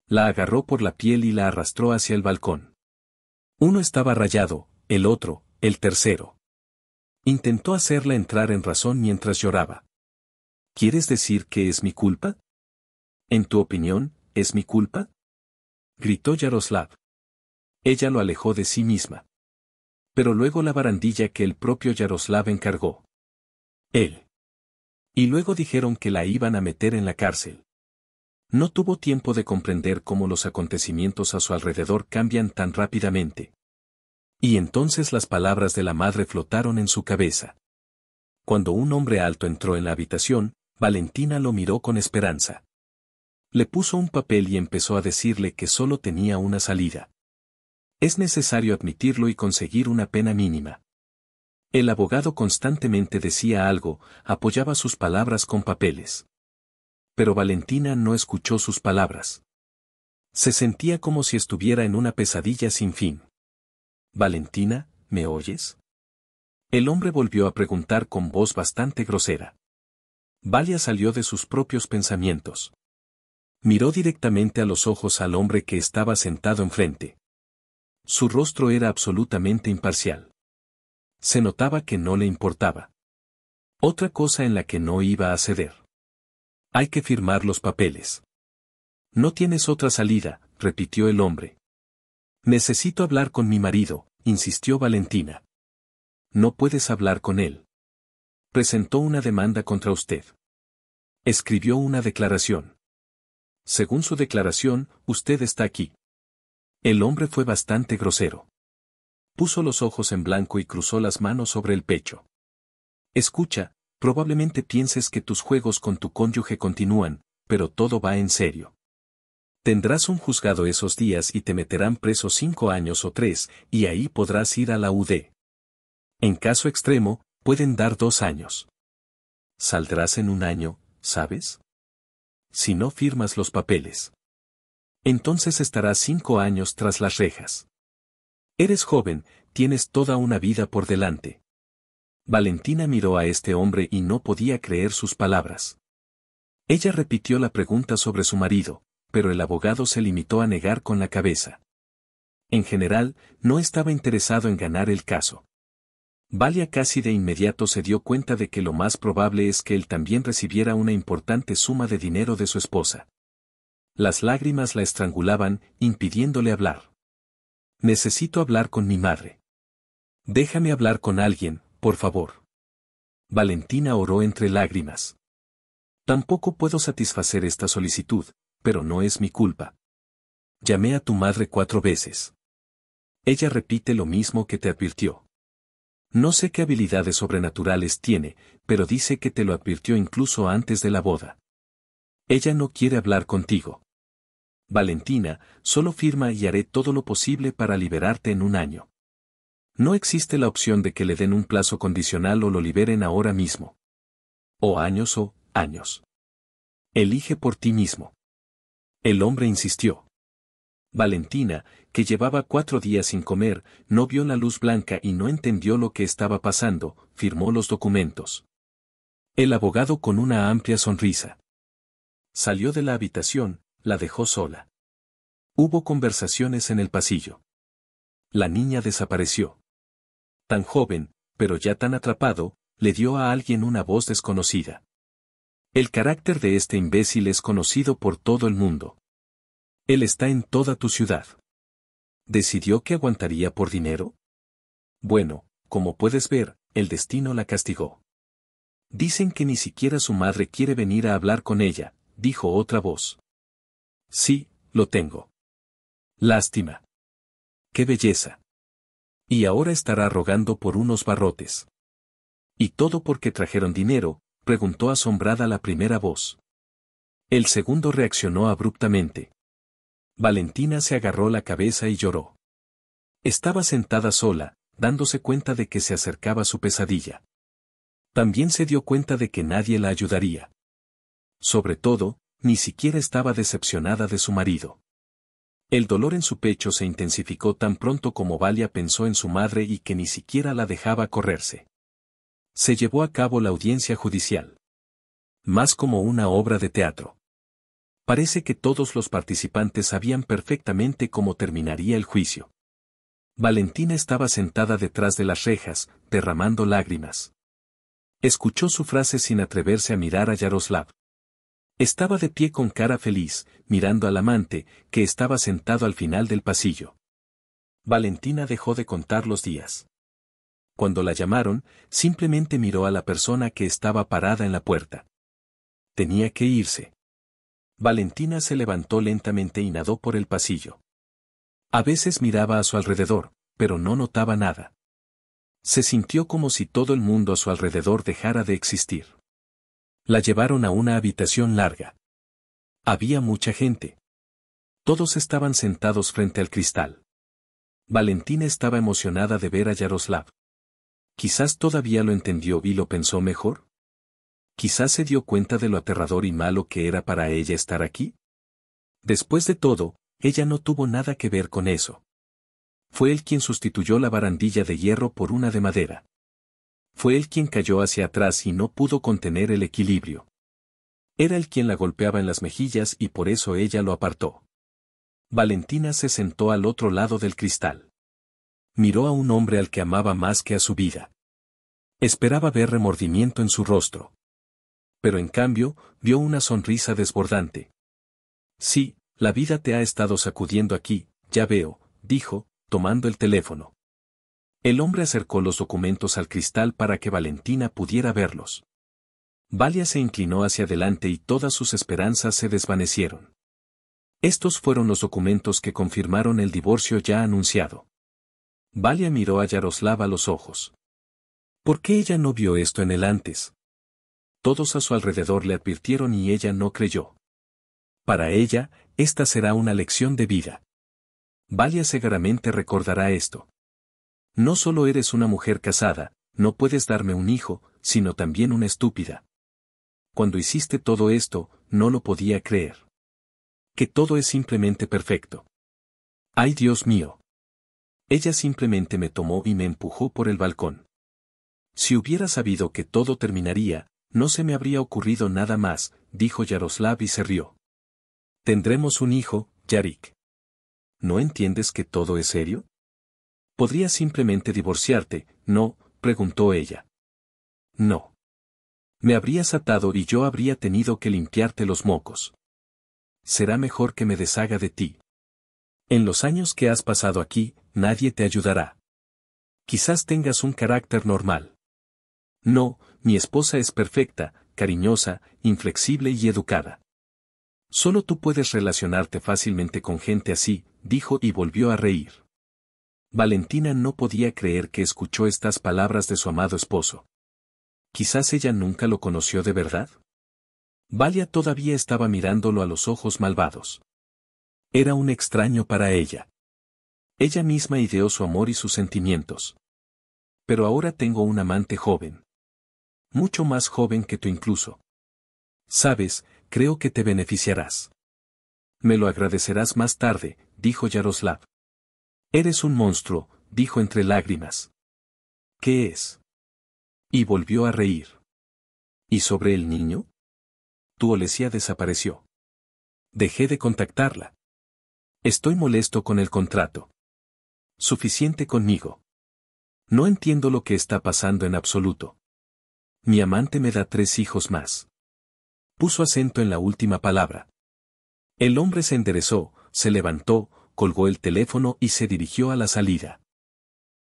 La agarró por la piel y la arrastró hacia el balcón. Uno estaba rayado, el otro, el tercero. Intentó hacerla entrar en razón mientras lloraba. ¿Quieres decir que es mi culpa? En tu opinión, ¿es mi culpa? gritó Yaroslav. Ella lo alejó de sí misma. Pero luego la barandilla que el propio Yaroslav encargó. Él. Y luego dijeron que la iban a meter en la cárcel. No tuvo tiempo de comprender cómo los acontecimientos a su alrededor cambian tan rápidamente. Y entonces las palabras de la madre flotaron en su cabeza. Cuando un hombre alto entró en la habitación, Valentina lo miró con esperanza. Le puso un papel y empezó a decirle que solo tenía una salida. Es necesario admitirlo y conseguir una pena mínima. El abogado constantemente decía algo, apoyaba sus palabras con papeles. Pero Valentina no escuchó sus palabras. Se sentía como si estuviera en una pesadilla sin fin. Valentina, ¿me oyes? El hombre volvió a preguntar con voz bastante grosera. Valia salió de sus propios pensamientos. Miró directamente a los ojos al hombre que estaba sentado enfrente. Su rostro era absolutamente imparcial. Se notaba que no le importaba. Otra cosa en la que no iba a ceder. Hay que firmar los papeles. No tienes otra salida, repitió el hombre. Necesito hablar con mi marido, insistió Valentina. No puedes hablar con él. Presentó una demanda contra usted. Escribió una declaración. Según su declaración, usted está aquí. El hombre fue bastante grosero puso los ojos en blanco y cruzó las manos sobre el pecho. Escucha, probablemente pienses que tus juegos con tu cónyuge continúan, pero todo va en serio. Tendrás un juzgado esos días y te meterán preso cinco años o tres, y ahí podrás ir a la UD. En caso extremo, pueden dar dos años. Saldrás en un año, ¿sabes? Si no firmas los papeles. Entonces estarás cinco años tras las rejas. Eres joven, tienes toda una vida por delante. Valentina miró a este hombre y no podía creer sus palabras. Ella repitió la pregunta sobre su marido, pero el abogado se limitó a negar con la cabeza. En general, no estaba interesado en ganar el caso. Valia casi de inmediato se dio cuenta de que lo más probable es que él también recibiera una importante suma de dinero de su esposa. Las lágrimas la estrangulaban, impidiéndole hablar. Necesito hablar con mi madre. Déjame hablar con alguien, por favor. Valentina oró entre lágrimas. Tampoco puedo satisfacer esta solicitud, pero no es mi culpa. Llamé a tu madre cuatro veces. Ella repite lo mismo que te advirtió. No sé qué habilidades sobrenaturales tiene, pero dice que te lo advirtió incluso antes de la boda. Ella no quiere hablar contigo. Valentina, solo firma y haré todo lo posible para liberarte en un año. No existe la opción de que le den un plazo condicional o lo liberen ahora mismo. O años o años. Elige por ti mismo. El hombre insistió. Valentina, que llevaba cuatro días sin comer, no vio la luz blanca y no entendió lo que estaba pasando, firmó los documentos. El abogado con una amplia sonrisa. Salió de la habitación, la dejó sola. Hubo conversaciones en el pasillo. La niña desapareció. Tan joven, pero ya tan atrapado, le dio a alguien una voz desconocida. El carácter de este imbécil es conocido por todo el mundo. Él está en toda tu ciudad. ¿Decidió que aguantaría por dinero? Bueno, como puedes ver, el destino la castigó. Dicen que ni siquiera su madre quiere venir a hablar con ella, dijo otra voz. Sí, lo tengo. Lástima. ¡Qué belleza! Y ahora estará rogando por unos barrotes. ¿Y todo porque trajeron dinero? preguntó asombrada la primera voz. El segundo reaccionó abruptamente. Valentina se agarró la cabeza y lloró. Estaba sentada sola, dándose cuenta de que se acercaba su pesadilla. También se dio cuenta de que nadie la ayudaría. Sobre todo, ni siquiera estaba decepcionada de su marido. El dolor en su pecho se intensificó tan pronto como Valia pensó en su madre y que ni siquiera la dejaba correrse. Se llevó a cabo la audiencia judicial. Más como una obra de teatro. Parece que todos los participantes sabían perfectamente cómo terminaría el juicio. Valentina estaba sentada detrás de las rejas, derramando lágrimas. Escuchó su frase sin atreverse a mirar a Yaroslav. Estaba de pie con cara feliz, mirando al amante, que estaba sentado al final del pasillo. Valentina dejó de contar los días. Cuando la llamaron, simplemente miró a la persona que estaba parada en la puerta. Tenía que irse. Valentina se levantó lentamente y nadó por el pasillo. A veces miraba a su alrededor, pero no notaba nada. Se sintió como si todo el mundo a su alrededor dejara de existir. La llevaron a una habitación larga. Había mucha gente. Todos estaban sentados frente al cristal. Valentina estaba emocionada de ver a Yaroslav. Quizás todavía lo entendió y lo pensó mejor. Quizás se dio cuenta de lo aterrador y malo que era para ella estar aquí. Después de todo, ella no tuvo nada que ver con eso. Fue él quien sustituyó la barandilla de hierro por una de madera. Fue él quien cayó hacia atrás y no pudo contener el equilibrio. Era él quien la golpeaba en las mejillas y por eso ella lo apartó. Valentina se sentó al otro lado del cristal. Miró a un hombre al que amaba más que a su vida. Esperaba ver remordimiento en su rostro. Pero en cambio, vio una sonrisa desbordante. Sí, la vida te ha estado sacudiendo aquí, ya veo, dijo, tomando el teléfono. El hombre acercó los documentos al cristal para que Valentina pudiera verlos. Valia se inclinó hacia adelante y todas sus esperanzas se desvanecieron. Estos fueron los documentos que confirmaron el divorcio ya anunciado. Valia miró a Yaroslava los ojos. ¿Por qué ella no vio esto en el antes? Todos a su alrededor le advirtieron y ella no creyó. Para ella, esta será una lección de vida. Valia seguramente recordará esto. No solo eres una mujer casada, no puedes darme un hijo, sino también una estúpida. Cuando hiciste todo esto, no lo podía creer. Que todo es simplemente perfecto. ¡Ay Dios mío! Ella simplemente me tomó y me empujó por el balcón. Si hubiera sabido que todo terminaría, no se me habría ocurrido nada más, dijo Yaroslav y se rió. Tendremos un hijo, Yarik. ¿No entiendes que todo es serio? ¿Podrías simplemente divorciarte? No, preguntó ella. No. Me habrías atado y yo habría tenido que limpiarte los mocos. Será mejor que me deshaga de ti. En los años que has pasado aquí, nadie te ayudará. Quizás tengas un carácter normal. No, mi esposa es perfecta, cariñosa, inflexible y educada. Solo tú puedes relacionarte fácilmente con gente así, dijo y volvió a reír. Valentina no podía creer que escuchó estas palabras de su amado esposo. Quizás ella nunca lo conoció de verdad. Valia todavía estaba mirándolo a los ojos malvados. Era un extraño para ella. Ella misma ideó su amor y sus sentimientos. Pero ahora tengo un amante joven. Mucho más joven que tú incluso. Sabes, creo que te beneficiarás. Me lo agradecerás más tarde, dijo Yaroslav. Eres un monstruo, dijo entre lágrimas. ¿Qué es? Y volvió a reír. ¿Y sobre el niño? Tu olesía desapareció. Dejé de contactarla. Estoy molesto con el contrato. Suficiente conmigo. No entiendo lo que está pasando en absoluto. Mi amante me da tres hijos más. Puso acento en la última palabra. El hombre se enderezó, se levantó, colgó el teléfono y se dirigió a la salida.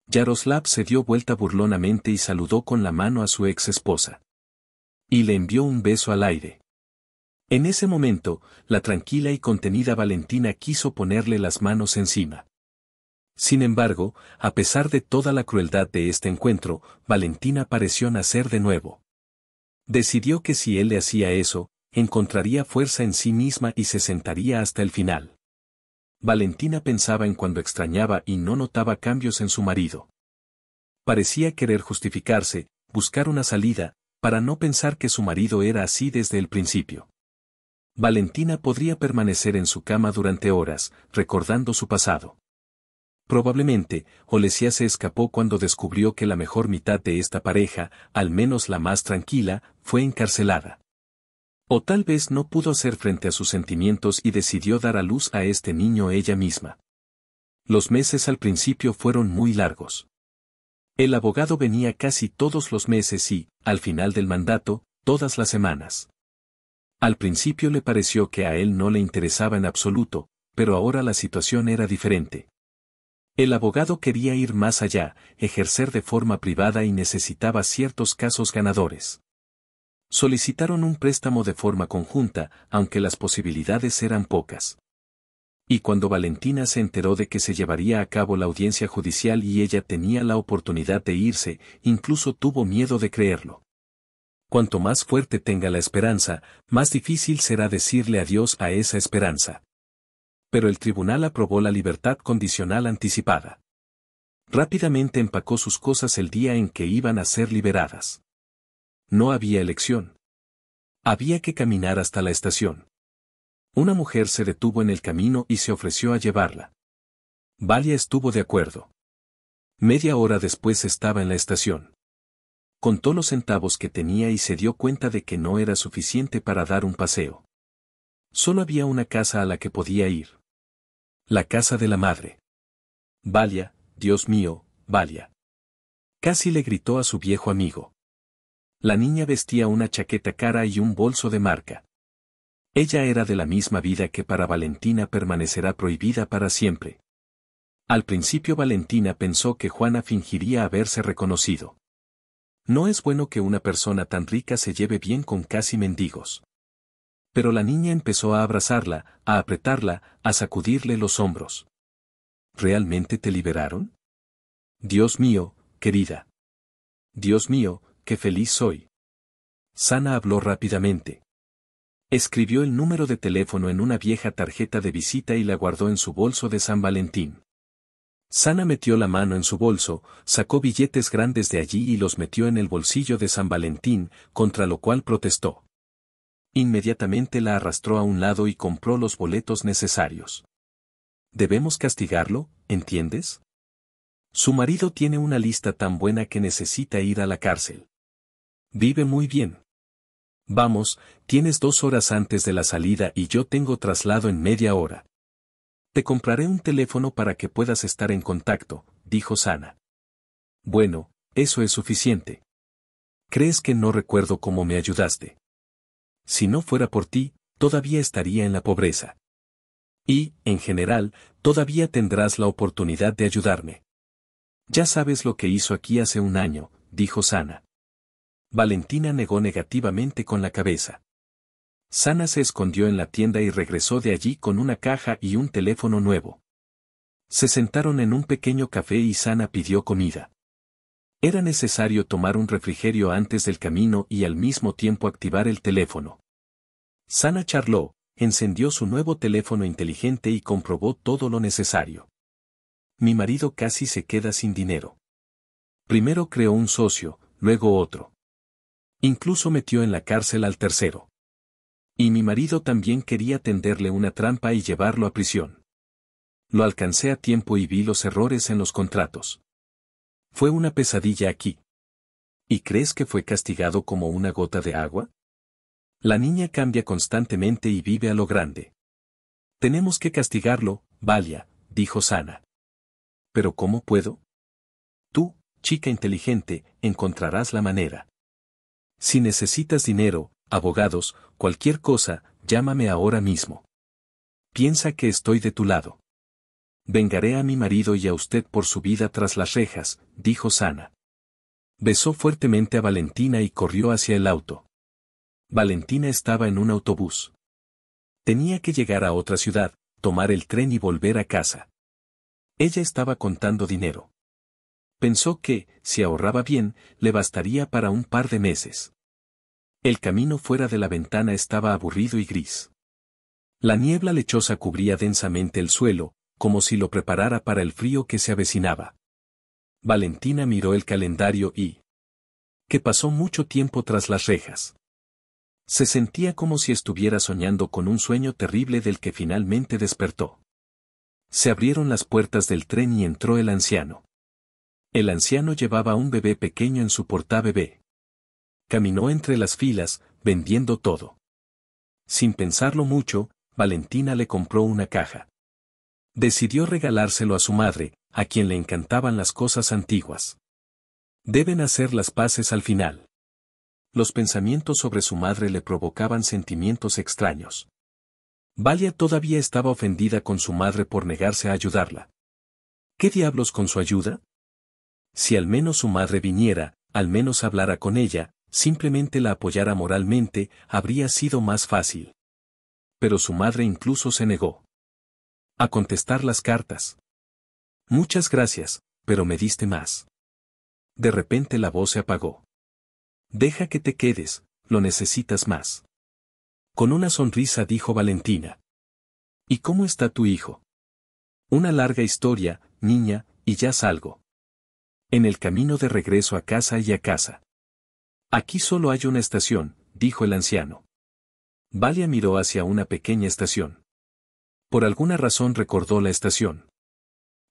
Yaroslav se dio vuelta burlonamente y saludó con la mano a su ex esposa. Y le envió un beso al aire. En ese momento, la tranquila y contenida Valentina quiso ponerle las manos encima. Sin embargo, a pesar de toda la crueldad de este encuentro, Valentina pareció nacer de nuevo. Decidió que si él le hacía eso, encontraría fuerza en sí misma y se sentaría hasta el final. Valentina pensaba en cuando extrañaba y no notaba cambios en su marido. Parecía querer justificarse, buscar una salida, para no pensar que su marido era así desde el principio. Valentina podría permanecer en su cama durante horas, recordando su pasado. Probablemente, Olesia se escapó cuando descubrió que la mejor mitad de esta pareja, al menos la más tranquila, fue encarcelada. O tal vez no pudo hacer frente a sus sentimientos y decidió dar a luz a este niño ella misma. Los meses al principio fueron muy largos. El abogado venía casi todos los meses y, al final del mandato, todas las semanas. Al principio le pareció que a él no le interesaba en absoluto, pero ahora la situación era diferente. El abogado quería ir más allá, ejercer de forma privada y necesitaba ciertos casos ganadores solicitaron un préstamo de forma conjunta, aunque las posibilidades eran pocas. Y cuando Valentina se enteró de que se llevaría a cabo la audiencia judicial y ella tenía la oportunidad de irse, incluso tuvo miedo de creerlo. Cuanto más fuerte tenga la esperanza, más difícil será decirle adiós a esa esperanza. Pero el tribunal aprobó la libertad condicional anticipada. Rápidamente empacó sus cosas el día en que iban a ser liberadas. No había elección. Había que caminar hasta la estación. Una mujer se detuvo en el camino y se ofreció a llevarla. Valia estuvo de acuerdo. Media hora después estaba en la estación. Contó los centavos que tenía y se dio cuenta de que no era suficiente para dar un paseo. Solo había una casa a la que podía ir. La casa de la madre. Valia, Dios mío, Valia. Casi le gritó a su viejo amigo. La niña vestía una chaqueta cara y un bolso de marca. Ella era de la misma vida que para Valentina permanecerá prohibida para siempre. Al principio Valentina pensó que Juana fingiría haberse reconocido. No es bueno que una persona tan rica se lleve bien con casi mendigos. Pero la niña empezó a abrazarla, a apretarla, a sacudirle los hombros. ¿Realmente te liberaron? Dios mío, querida. Dios mío, ¡Qué feliz soy! Sana habló rápidamente. Escribió el número de teléfono en una vieja tarjeta de visita y la guardó en su bolso de San Valentín. Sana metió la mano en su bolso, sacó billetes grandes de allí y los metió en el bolsillo de San Valentín, contra lo cual protestó. Inmediatamente la arrastró a un lado y compró los boletos necesarios. ¿Debemos castigarlo, entiendes? Su marido tiene una lista tan buena que necesita ir a la cárcel. Vive muy bien. Vamos, tienes dos horas antes de la salida y yo tengo traslado en media hora. Te compraré un teléfono para que puedas estar en contacto, dijo Sana. Bueno, eso es suficiente. ¿Crees que no recuerdo cómo me ayudaste? Si no fuera por ti, todavía estaría en la pobreza. Y, en general, todavía tendrás la oportunidad de ayudarme. Ya sabes lo que hizo aquí hace un año, dijo Sana. Valentina negó negativamente con la cabeza. Sana se escondió en la tienda y regresó de allí con una caja y un teléfono nuevo. Se sentaron en un pequeño café y Sana pidió comida. Era necesario tomar un refrigerio antes del camino y al mismo tiempo activar el teléfono. Sana charló, encendió su nuevo teléfono inteligente y comprobó todo lo necesario. Mi marido casi se queda sin dinero. Primero creó un socio, luego otro. Incluso metió en la cárcel al tercero. Y mi marido también quería tenderle una trampa y llevarlo a prisión. Lo alcancé a tiempo y vi los errores en los contratos. Fue una pesadilla aquí. ¿Y crees que fue castigado como una gota de agua? La niña cambia constantemente y vive a lo grande. Tenemos que castigarlo, Valia, dijo Sana. Pero ¿cómo puedo? Tú, chica inteligente, encontrarás la manera. Si necesitas dinero, abogados, cualquier cosa, llámame ahora mismo. Piensa que estoy de tu lado. Vengaré a mi marido y a usted por su vida tras las rejas, dijo Sana. Besó fuertemente a Valentina y corrió hacia el auto. Valentina estaba en un autobús. Tenía que llegar a otra ciudad, tomar el tren y volver a casa. Ella estaba contando dinero. Pensó que, si ahorraba bien, le bastaría para un par de meses. El camino fuera de la ventana estaba aburrido y gris. La niebla lechosa cubría densamente el suelo, como si lo preparara para el frío que se avecinaba. Valentina miró el calendario y... que pasó mucho tiempo tras las rejas. Se sentía como si estuviera soñando con un sueño terrible del que finalmente despertó. Se abrieron las puertas del tren y entró el anciano. El anciano llevaba un bebé pequeño en su portabebé. Caminó entre las filas, vendiendo todo. Sin pensarlo mucho, Valentina le compró una caja. Decidió regalárselo a su madre, a quien le encantaban las cosas antiguas. Deben hacer las paces al final. Los pensamientos sobre su madre le provocaban sentimientos extraños. Valia todavía estaba ofendida con su madre por negarse a ayudarla. ¿Qué diablos con su ayuda? Si al menos su madre viniera, al menos hablara con ella, simplemente la apoyara moralmente, habría sido más fácil. Pero su madre incluso se negó. A contestar las cartas. Muchas gracias, pero me diste más. De repente la voz se apagó. Deja que te quedes, lo necesitas más. Con una sonrisa dijo Valentina. ¿Y cómo está tu hijo? Una larga historia, niña, y ya salgo. En el camino de regreso a casa y a casa. Aquí solo hay una estación, dijo el anciano. Valia miró hacia una pequeña estación. Por alguna razón recordó la estación.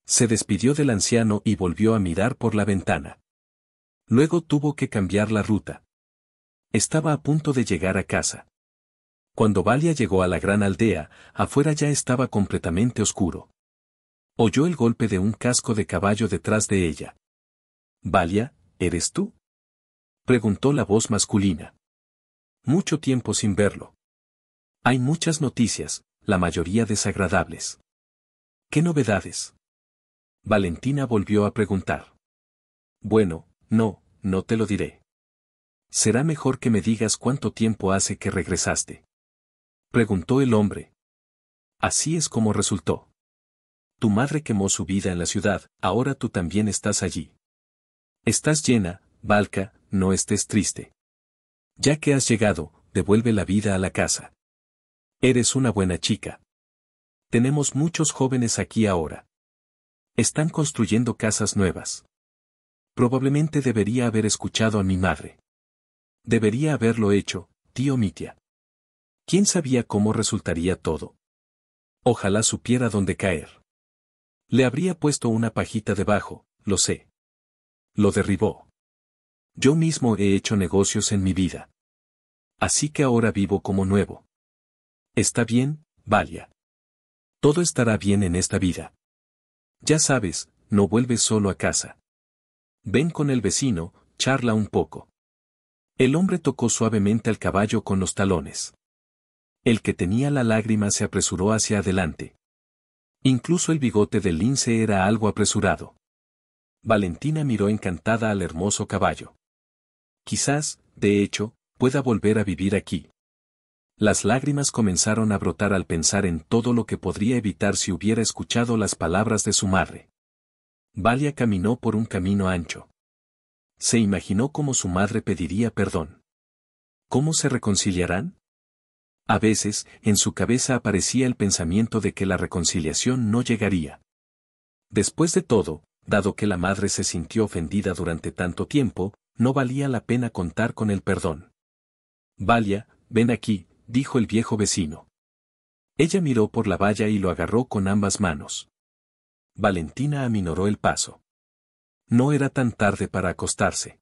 Se despidió del anciano y volvió a mirar por la ventana. Luego tuvo que cambiar la ruta. Estaba a punto de llegar a casa. Cuando Valia llegó a la gran aldea, afuera ya estaba completamente oscuro. Oyó el golpe de un casco de caballo detrás de ella. Valia, ¿eres tú? Preguntó la voz masculina. Mucho tiempo sin verlo. Hay muchas noticias, la mayoría desagradables. ¿Qué novedades? Valentina volvió a preguntar. Bueno, no, no te lo diré. Será mejor que me digas cuánto tiempo hace que regresaste. Preguntó el hombre. Así es como resultó. Tu madre quemó su vida en la ciudad, ahora tú también estás allí. Estás llena, Valka», no estés triste. Ya que has llegado, devuelve la vida a la casa. Eres una buena chica. Tenemos muchos jóvenes aquí ahora. Están construyendo casas nuevas. Probablemente debería haber escuchado a mi madre. Debería haberlo hecho, tío Mitia. ¿Quién sabía cómo resultaría todo? Ojalá supiera dónde caer. Le habría puesto una pajita debajo, lo sé. Lo derribó. Yo mismo he hecho negocios en mi vida. Así que ahora vivo como nuevo. Está bien, Valia. Todo estará bien en esta vida. Ya sabes, no vuelves solo a casa. Ven con el vecino, charla un poco. El hombre tocó suavemente al caballo con los talones. El que tenía la lágrima se apresuró hacia adelante. Incluso el bigote del lince era algo apresurado. Valentina miró encantada al hermoso caballo. Quizás, de hecho, pueda volver a vivir aquí. Las lágrimas comenzaron a brotar al pensar en todo lo que podría evitar si hubiera escuchado las palabras de su madre. Valia caminó por un camino ancho. Se imaginó cómo su madre pediría perdón. ¿Cómo se reconciliarán? A veces, en su cabeza aparecía el pensamiento de que la reconciliación no llegaría. Después de todo, dado que la madre se sintió ofendida durante tanto tiempo, no valía la pena contar con el perdón. Valia, ven aquí, dijo el viejo vecino. Ella miró por la valla y lo agarró con ambas manos. Valentina aminoró el paso. No era tan tarde para acostarse.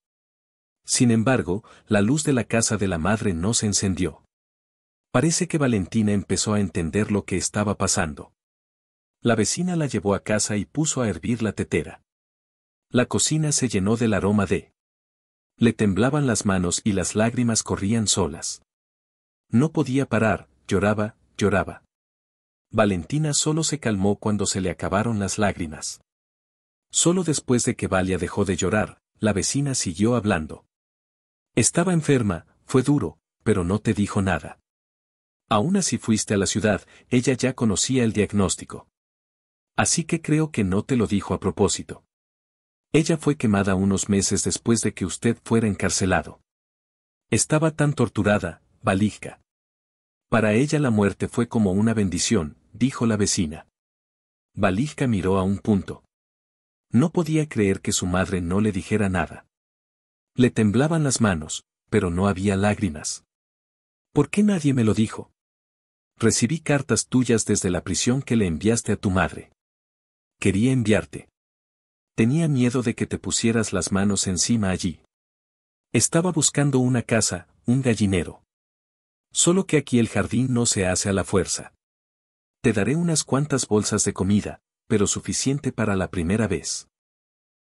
Sin embargo, la luz de la casa de la madre no se encendió. Parece que Valentina empezó a entender lo que estaba pasando. La vecina la llevó a casa y puso a hervir la tetera. La cocina se llenó del aroma de le temblaban las manos y las lágrimas corrían solas. No podía parar, lloraba, lloraba. Valentina solo se calmó cuando se le acabaron las lágrimas. Solo después de que Valia dejó de llorar, la vecina siguió hablando. Estaba enferma, fue duro, pero no te dijo nada. Aún así fuiste a la ciudad, ella ya conocía el diagnóstico. Así que creo que no te lo dijo a propósito. Ella fue quemada unos meses después de que usted fuera encarcelado. Estaba tan torturada, valija. Para ella la muerte fue como una bendición, dijo la vecina. Valija miró a un punto. No podía creer que su madre no le dijera nada. Le temblaban las manos, pero no había lágrimas. ¿Por qué nadie me lo dijo? Recibí cartas tuyas desde la prisión que le enviaste a tu madre. Quería enviarte. Tenía miedo de que te pusieras las manos encima allí. Estaba buscando una casa, un gallinero. Solo que aquí el jardín no se hace a la fuerza. Te daré unas cuantas bolsas de comida, pero suficiente para la primera vez.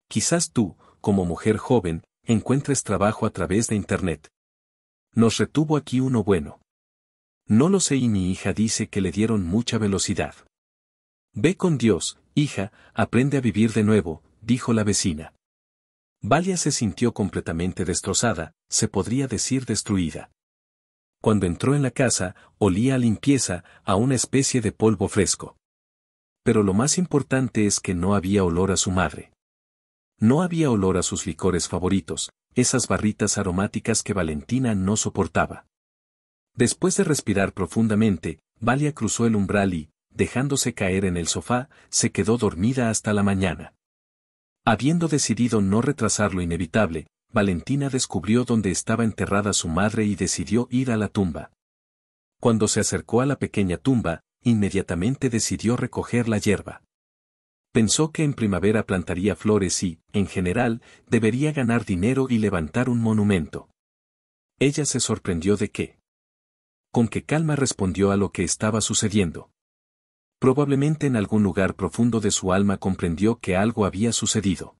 Quizás tú, como mujer joven, encuentres trabajo a través de Internet. Nos retuvo aquí uno bueno. No lo sé y mi hija dice que le dieron mucha velocidad. Ve con Dios, hija, aprende a vivir de nuevo, dijo la vecina. Valia se sintió completamente destrozada, se podría decir destruida. Cuando entró en la casa, olía a limpieza, a una especie de polvo fresco. Pero lo más importante es que no había olor a su madre. No había olor a sus licores favoritos, esas barritas aromáticas que Valentina no soportaba. Después de respirar profundamente, Valia cruzó el umbral y, dejándose caer en el sofá, se quedó dormida hasta la mañana. Habiendo decidido no retrasar lo inevitable, Valentina descubrió dónde estaba enterrada su madre y decidió ir a la tumba. Cuando se acercó a la pequeña tumba, inmediatamente decidió recoger la hierba. Pensó que en primavera plantaría flores y, en general, debería ganar dinero y levantar un monumento. Ella se sorprendió de que. Con qué calma respondió a lo que estaba sucediendo. Probablemente en algún lugar profundo de su alma comprendió que algo había sucedido.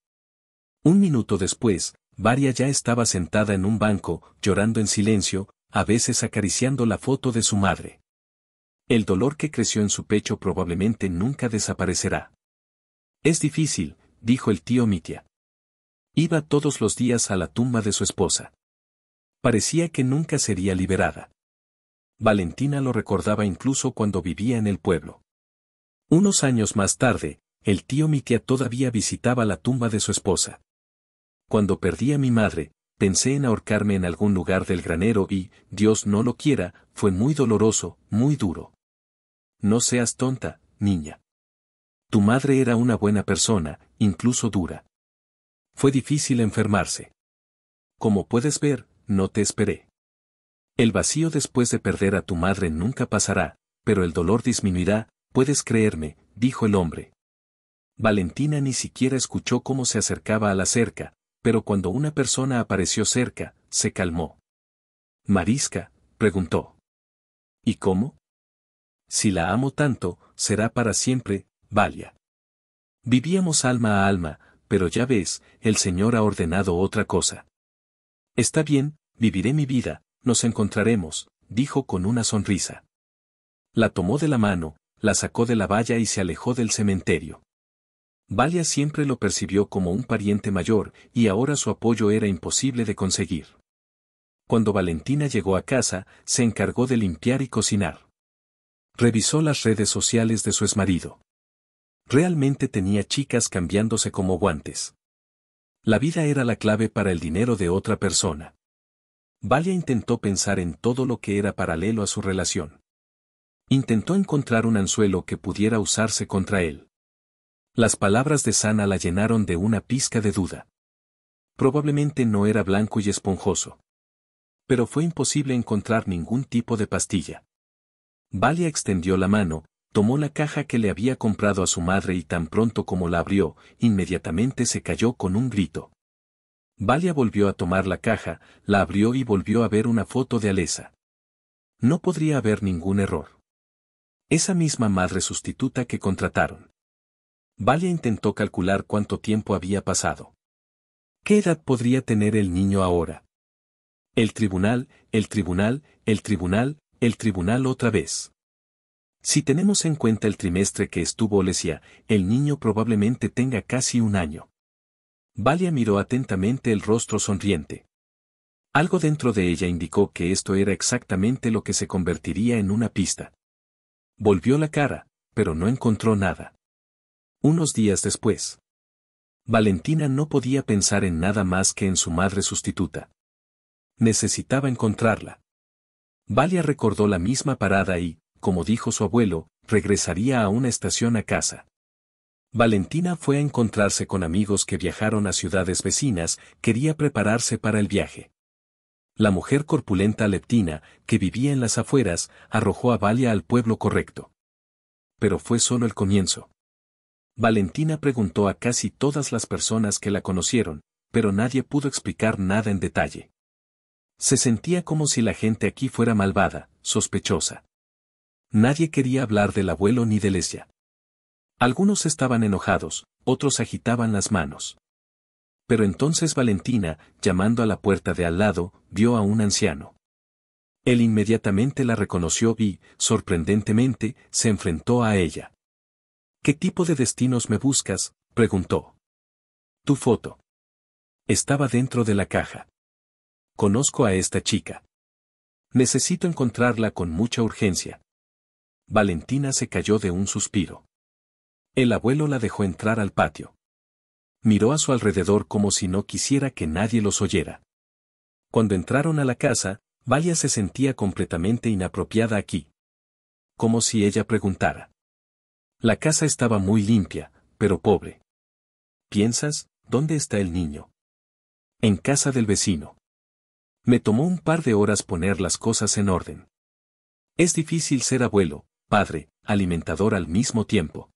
Un minuto después, Varia ya estaba sentada en un banco, llorando en silencio, a veces acariciando la foto de su madre. El dolor que creció en su pecho probablemente nunca desaparecerá. Es difícil, dijo el tío Mitia. Iba todos los días a la tumba de su esposa. Parecía que nunca sería liberada. Valentina lo recordaba incluso cuando vivía en el pueblo. Unos años más tarde, el tío Mitia todavía visitaba la tumba de su esposa. Cuando perdí a mi madre, pensé en ahorcarme en algún lugar del granero y, Dios no lo quiera, fue muy doloroso, muy duro. No seas tonta, niña. Tu madre era una buena persona, incluso dura. Fue difícil enfermarse. Como puedes ver, no te esperé. El vacío después de perder a tu madre nunca pasará, pero el dolor disminuirá, Puedes creerme, dijo el hombre. Valentina ni siquiera escuchó cómo se acercaba a la cerca, pero cuando una persona apareció cerca, se calmó. Marisca, preguntó. ¿Y cómo? Si la amo tanto, será para siempre, Valia. Vivíamos alma a alma, pero ya ves, el Señor ha ordenado otra cosa. Está bien, viviré mi vida, nos encontraremos, dijo con una sonrisa. La tomó de la mano, la sacó de la valla y se alejó del cementerio. Valia siempre lo percibió como un pariente mayor, y ahora su apoyo era imposible de conseguir. Cuando Valentina llegó a casa, se encargó de limpiar y cocinar. Revisó las redes sociales de su exmarido. Realmente tenía chicas cambiándose como guantes. La vida era la clave para el dinero de otra persona. Valia intentó pensar en todo lo que era paralelo a su relación. Intentó encontrar un anzuelo que pudiera usarse contra él. Las palabras de Sana la llenaron de una pizca de duda. Probablemente no era blanco y esponjoso. Pero fue imposible encontrar ningún tipo de pastilla. Valia extendió la mano, tomó la caja que le había comprado a su madre y tan pronto como la abrió, inmediatamente se cayó con un grito. Valia volvió a tomar la caja, la abrió y volvió a ver una foto de Alesa. No podría haber ningún error. Esa misma madre sustituta que contrataron. Valia intentó calcular cuánto tiempo había pasado. ¿Qué edad podría tener el niño ahora? El tribunal, el tribunal, el tribunal, el tribunal otra vez. Si tenemos en cuenta el trimestre que estuvo Olesia, el niño probablemente tenga casi un año. Valia miró atentamente el rostro sonriente. Algo dentro de ella indicó que esto era exactamente lo que se convertiría en una pista. Volvió la cara, pero no encontró nada. Unos días después. Valentina no podía pensar en nada más que en su madre sustituta. Necesitaba encontrarla. Valia recordó la misma parada y, como dijo su abuelo, regresaría a una estación a casa. Valentina fue a encontrarse con amigos que viajaron a ciudades vecinas, quería prepararse para el viaje la mujer corpulenta leptina, que vivía en las afueras, arrojó a Valia al pueblo correcto. Pero fue solo el comienzo. Valentina preguntó a casi todas las personas que la conocieron, pero nadie pudo explicar nada en detalle. Se sentía como si la gente aquí fuera malvada, sospechosa. Nadie quería hablar del abuelo ni de Lesia. Algunos estaban enojados, otros agitaban las manos pero entonces Valentina, llamando a la puerta de al lado, vio a un anciano. Él inmediatamente la reconoció y, sorprendentemente, se enfrentó a ella. ¿Qué tipo de destinos me buscas? preguntó. Tu foto. Estaba dentro de la caja. Conozco a esta chica. Necesito encontrarla con mucha urgencia. Valentina se cayó de un suspiro. El abuelo la dejó entrar al patio miró a su alrededor como si no quisiera que nadie los oyera. Cuando entraron a la casa, Valia se sentía completamente inapropiada aquí. Como si ella preguntara. La casa estaba muy limpia, pero pobre. ¿Piensas, dónde está el niño? En casa del vecino. Me tomó un par de horas poner las cosas en orden. Es difícil ser abuelo, padre, alimentador al mismo tiempo.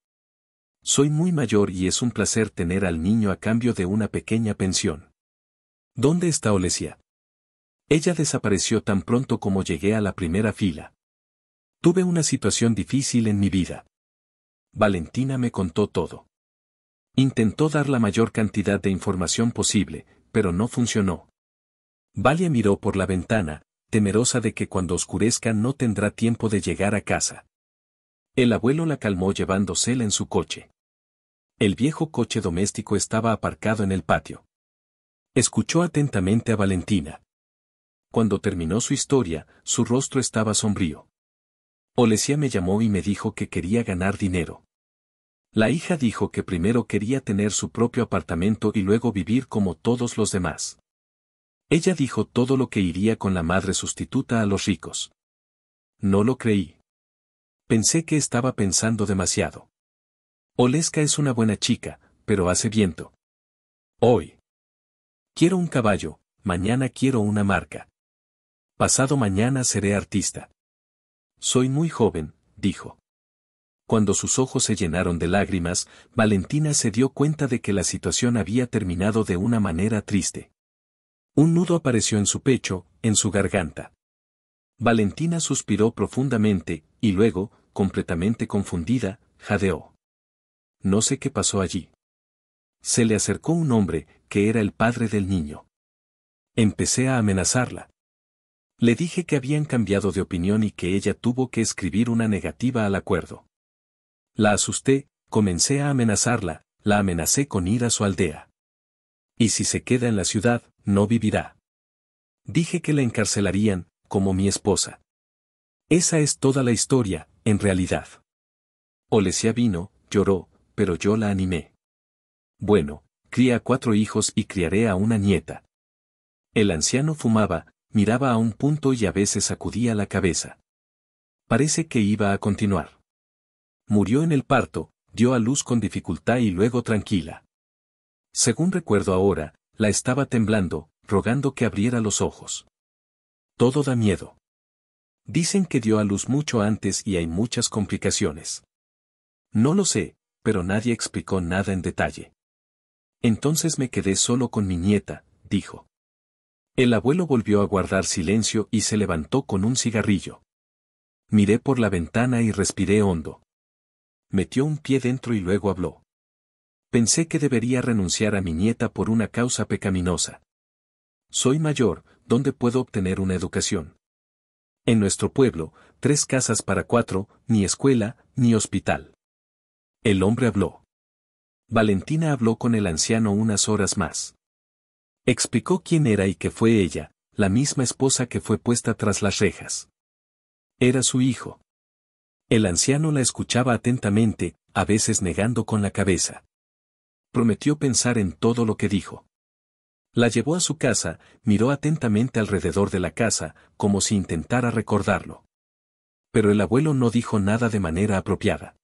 Soy muy mayor y es un placer tener al niño a cambio de una pequeña pensión. ¿Dónde está Olesia? Ella desapareció tan pronto como llegué a la primera fila. Tuve una situación difícil en mi vida. Valentina me contó todo. Intentó dar la mayor cantidad de información posible, pero no funcionó. Valia miró por la ventana, temerosa de que cuando oscurezca no tendrá tiempo de llegar a casa. El abuelo la calmó llevándosela en su coche. El viejo coche doméstico estaba aparcado en el patio. Escuchó atentamente a Valentina. Cuando terminó su historia, su rostro estaba sombrío. Olesia me llamó y me dijo que quería ganar dinero. La hija dijo que primero quería tener su propio apartamento y luego vivir como todos los demás. Ella dijo todo lo que iría con la madre sustituta a los ricos. No lo creí. Pensé que estaba pensando demasiado. Oleska es una buena chica, pero hace viento. Hoy. Quiero un caballo, mañana quiero una marca. Pasado mañana seré artista. Soy muy joven, dijo. Cuando sus ojos se llenaron de lágrimas, Valentina se dio cuenta de que la situación había terminado de una manera triste. Un nudo apareció en su pecho, en su garganta. Valentina suspiró profundamente, y luego, completamente confundida, jadeó no sé qué pasó allí. Se le acercó un hombre, que era el padre del niño. Empecé a amenazarla. Le dije que habían cambiado de opinión y que ella tuvo que escribir una negativa al acuerdo. La asusté, comencé a amenazarla, la amenacé con ir a su aldea. Y si se queda en la ciudad, no vivirá. Dije que la encarcelarían, como mi esposa. Esa es toda la historia, en realidad. Olesia vino, lloró, pero yo la animé. Bueno, cría cuatro hijos y criaré a una nieta. El anciano fumaba, miraba a un punto y a veces sacudía la cabeza. Parece que iba a continuar. Murió en el parto, dio a luz con dificultad y luego tranquila. Según recuerdo ahora, la estaba temblando, rogando que abriera los ojos. Todo da miedo. Dicen que dio a luz mucho antes y hay muchas complicaciones. No lo sé, pero nadie explicó nada en detalle. Entonces me quedé solo con mi nieta, dijo. El abuelo volvió a guardar silencio y se levantó con un cigarrillo. Miré por la ventana y respiré hondo. Metió un pie dentro y luego habló. Pensé que debería renunciar a mi nieta por una causa pecaminosa. Soy mayor, ¿dónde puedo obtener una educación? En nuestro pueblo, tres casas para cuatro, ni escuela, ni hospital. El hombre habló. Valentina habló con el anciano unas horas más. Explicó quién era y que fue ella, la misma esposa que fue puesta tras las rejas. Era su hijo. El anciano la escuchaba atentamente, a veces negando con la cabeza. Prometió pensar en todo lo que dijo. La llevó a su casa, miró atentamente alrededor de la casa, como si intentara recordarlo. Pero el abuelo no dijo nada de manera apropiada.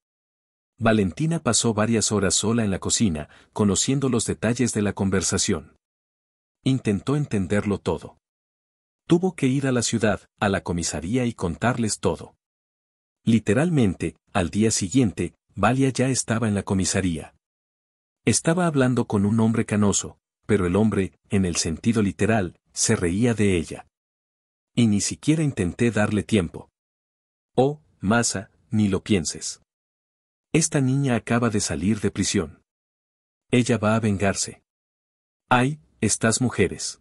Valentina pasó varias horas sola en la cocina, conociendo los detalles de la conversación. Intentó entenderlo todo. Tuvo que ir a la ciudad, a la comisaría y contarles todo. Literalmente, al día siguiente, Valia ya estaba en la comisaría. Estaba hablando con un hombre canoso, pero el hombre, en el sentido literal, se reía de ella. Y ni siquiera intenté darle tiempo. Oh, masa, ni lo pienses. Esta niña acaba de salir de prisión. Ella va a vengarse. ¡Ay, estas mujeres!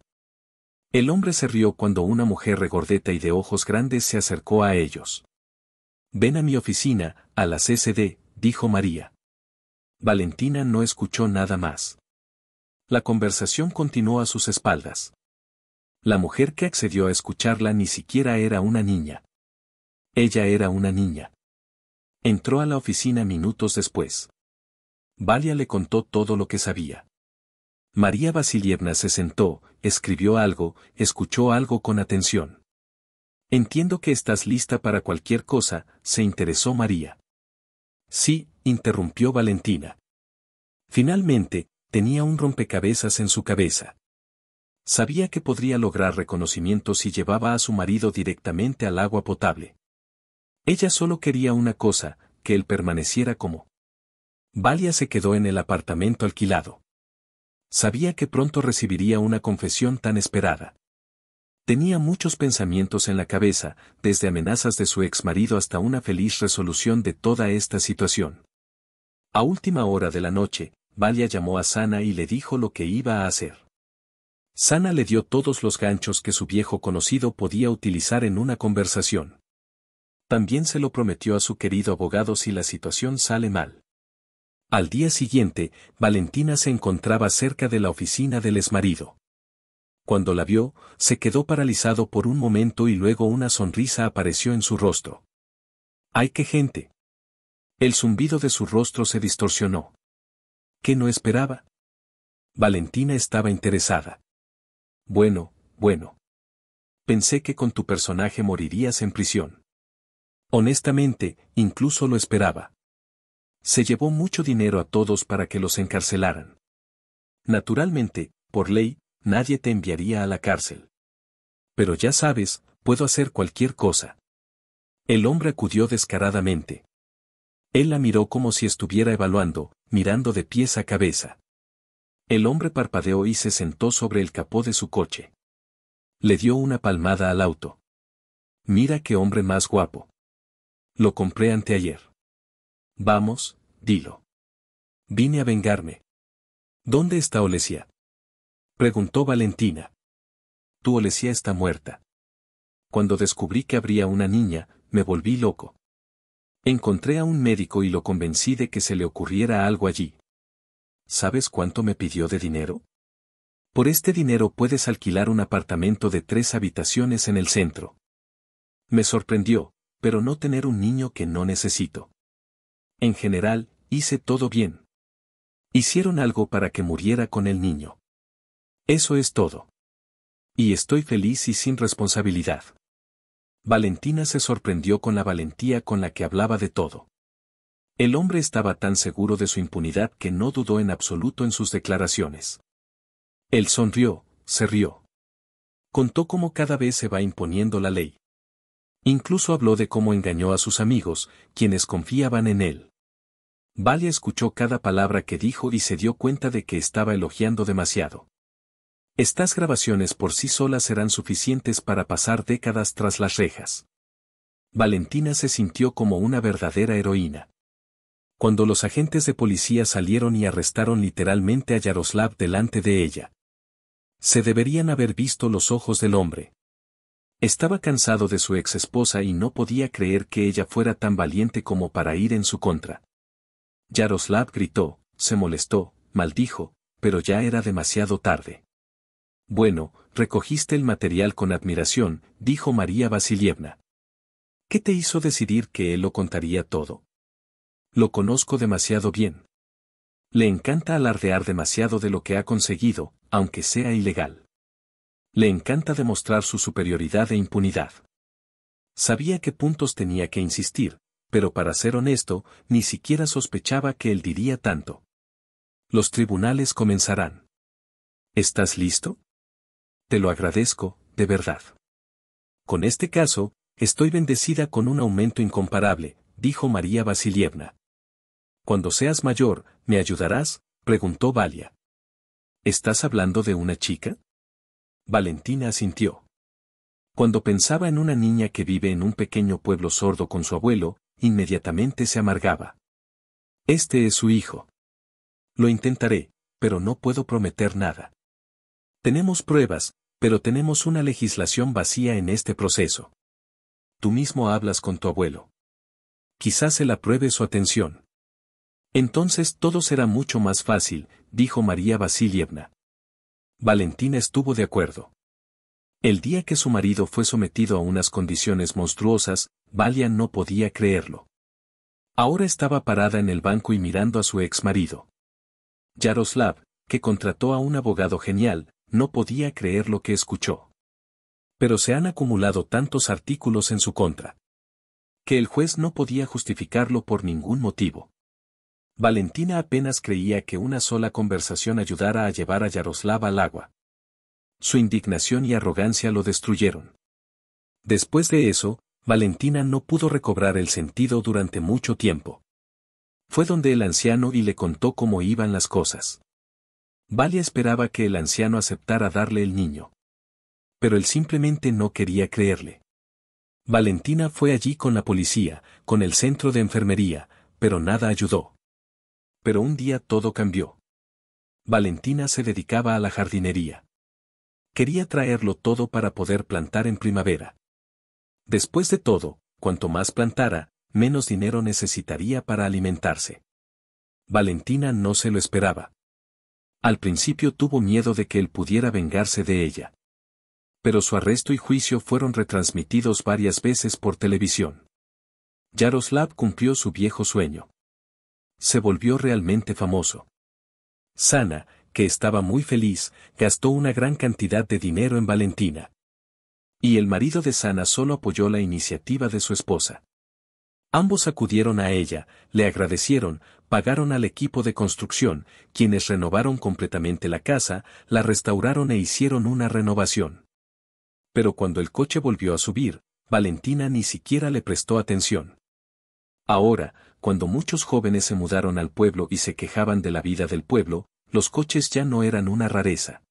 El hombre se rió cuando una mujer regordeta y de ojos grandes se acercó a ellos. Ven a mi oficina, a la CCD, dijo María. Valentina no escuchó nada más. La conversación continuó a sus espaldas. La mujer que accedió a escucharla ni siquiera era una niña. Ella era una niña. Entró a la oficina minutos después. Valia le contó todo lo que sabía. María Vasilievna se sentó, escribió algo, escuchó algo con atención. Entiendo que estás lista para cualquier cosa, se interesó María. Sí, interrumpió Valentina. Finalmente, tenía un rompecabezas en su cabeza. Sabía que podría lograr reconocimiento si llevaba a su marido directamente al agua potable. Ella solo quería una cosa, que él permaneciera como. Valia se quedó en el apartamento alquilado. Sabía que pronto recibiría una confesión tan esperada. Tenía muchos pensamientos en la cabeza, desde amenazas de su ex marido hasta una feliz resolución de toda esta situación. A última hora de la noche, Valia llamó a Sana y le dijo lo que iba a hacer. Sana le dio todos los ganchos que su viejo conocido podía utilizar en una conversación también se lo prometió a su querido abogado si la situación sale mal. Al día siguiente, Valentina se encontraba cerca de la oficina del exmarido. Cuando la vio, se quedó paralizado por un momento y luego una sonrisa apareció en su rostro. ¡Ay qué gente! El zumbido de su rostro se distorsionó. ¿Qué no esperaba? Valentina estaba interesada. Bueno, bueno. Pensé que con tu personaje morirías en prisión. Honestamente, incluso lo esperaba. Se llevó mucho dinero a todos para que los encarcelaran. Naturalmente, por ley, nadie te enviaría a la cárcel. Pero ya sabes, puedo hacer cualquier cosa. El hombre acudió descaradamente. Él la miró como si estuviera evaluando, mirando de pies a cabeza. El hombre parpadeó y se sentó sobre el capó de su coche. Le dio una palmada al auto. Mira qué hombre más guapo. Lo compré anteayer. Vamos, dilo. Vine a vengarme. ¿Dónde está Olesia? Preguntó Valentina. Tu Olesia está muerta. Cuando descubrí que habría una niña, me volví loco. Encontré a un médico y lo convencí de que se le ocurriera algo allí. ¿Sabes cuánto me pidió de dinero? Por este dinero puedes alquilar un apartamento de tres habitaciones en el centro. Me sorprendió, pero no tener un niño que no necesito. En general, hice todo bien. Hicieron algo para que muriera con el niño. Eso es todo. Y estoy feliz y sin responsabilidad. Valentina se sorprendió con la valentía con la que hablaba de todo. El hombre estaba tan seguro de su impunidad que no dudó en absoluto en sus declaraciones. Él sonrió, se rió. Contó cómo cada vez se va imponiendo la ley. Incluso habló de cómo engañó a sus amigos, quienes confiaban en él. Valia escuchó cada palabra que dijo y se dio cuenta de que estaba elogiando demasiado. Estas grabaciones por sí solas serán suficientes para pasar décadas tras las rejas. Valentina se sintió como una verdadera heroína. Cuando los agentes de policía salieron y arrestaron literalmente a Yaroslav delante de ella. Se deberían haber visto los ojos del hombre. Estaba cansado de su ex esposa y no podía creer que ella fuera tan valiente como para ir en su contra. Yaroslav gritó, se molestó, maldijo, pero ya era demasiado tarde. Bueno, recogiste el material con admiración, dijo María Vasilievna. ¿Qué te hizo decidir que él lo contaría todo? Lo conozco demasiado bien. Le encanta alardear demasiado de lo que ha conseguido, aunque sea ilegal. Le encanta demostrar su superioridad e impunidad. Sabía qué puntos tenía que insistir, pero para ser honesto, ni siquiera sospechaba que él diría tanto. Los tribunales comenzarán. ¿Estás listo? Te lo agradezco, de verdad. Con este caso, estoy bendecida con un aumento incomparable, dijo María Vasilievna. Cuando seas mayor, ¿me ayudarás? preguntó Valia. ¿Estás hablando de una chica? Valentina asintió. Cuando pensaba en una niña que vive en un pequeño pueblo sordo con su abuelo, inmediatamente se amargaba. Este es su hijo. Lo intentaré, pero no puedo prometer nada. Tenemos pruebas, pero tenemos una legislación vacía en este proceso. Tú mismo hablas con tu abuelo. Quizás la pruebe su atención. Entonces todo será mucho más fácil, dijo María Vasilievna. Valentina estuvo de acuerdo. El día que su marido fue sometido a unas condiciones monstruosas, Valia no podía creerlo. Ahora estaba parada en el banco y mirando a su ex marido. Yaroslav, que contrató a un abogado genial, no podía creer lo que escuchó. Pero se han acumulado tantos artículos en su contra. Que el juez no podía justificarlo por ningún motivo. Valentina apenas creía que una sola conversación ayudara a llevar a Yaroslav al agua. Su indignación y arrogancia lo destruyeron. Después de eso, Valentina no pudo recobrar el sentido durante mucho tiempo. Fue donde el anciano y le contó cómo iban las cosas. Valia esperaba que el anciano aceptara darle el niño. Pero él simplemente no quería creerle. Valentina fue allí con la policía, con el centro de enfermería, pero nada ayudó. Pero un día todo cambió. Valentina se dedicaba a la jardinería. Quería traerlo todo para poder plantar en primavera. Después de todo, cuanto más plantara, menos dinero necesitaría para alimentarse. Valentina no se lo esperaba. Al principio tuvo miedo de que él pudiera vengarse de ella. Pero su arresto y juicio fueron retransmitidos varias veces por televisión. Yaroslav cumplió su viejo sueño se volvió realmente famoso. Sana, que estaba muy feliz, gastó una gran cantidad de dinero en Valentina. Y el marido de Sana solo apoyó la iniciativa de su esposa. Ambos acudieron a ella, le agradecieron, pagaron al equipo de construcción, quienes renovaron completamente la casa, la restauraron e hicieron una renovación. Pero cuando el coche volvió a subir, Valentina ni siquiera le prestó atención. Ahora, cuando muchos jóvenes se mudaron al pueblo y se quejaban de la vida del pueblo, los coches ya no eran una rareza.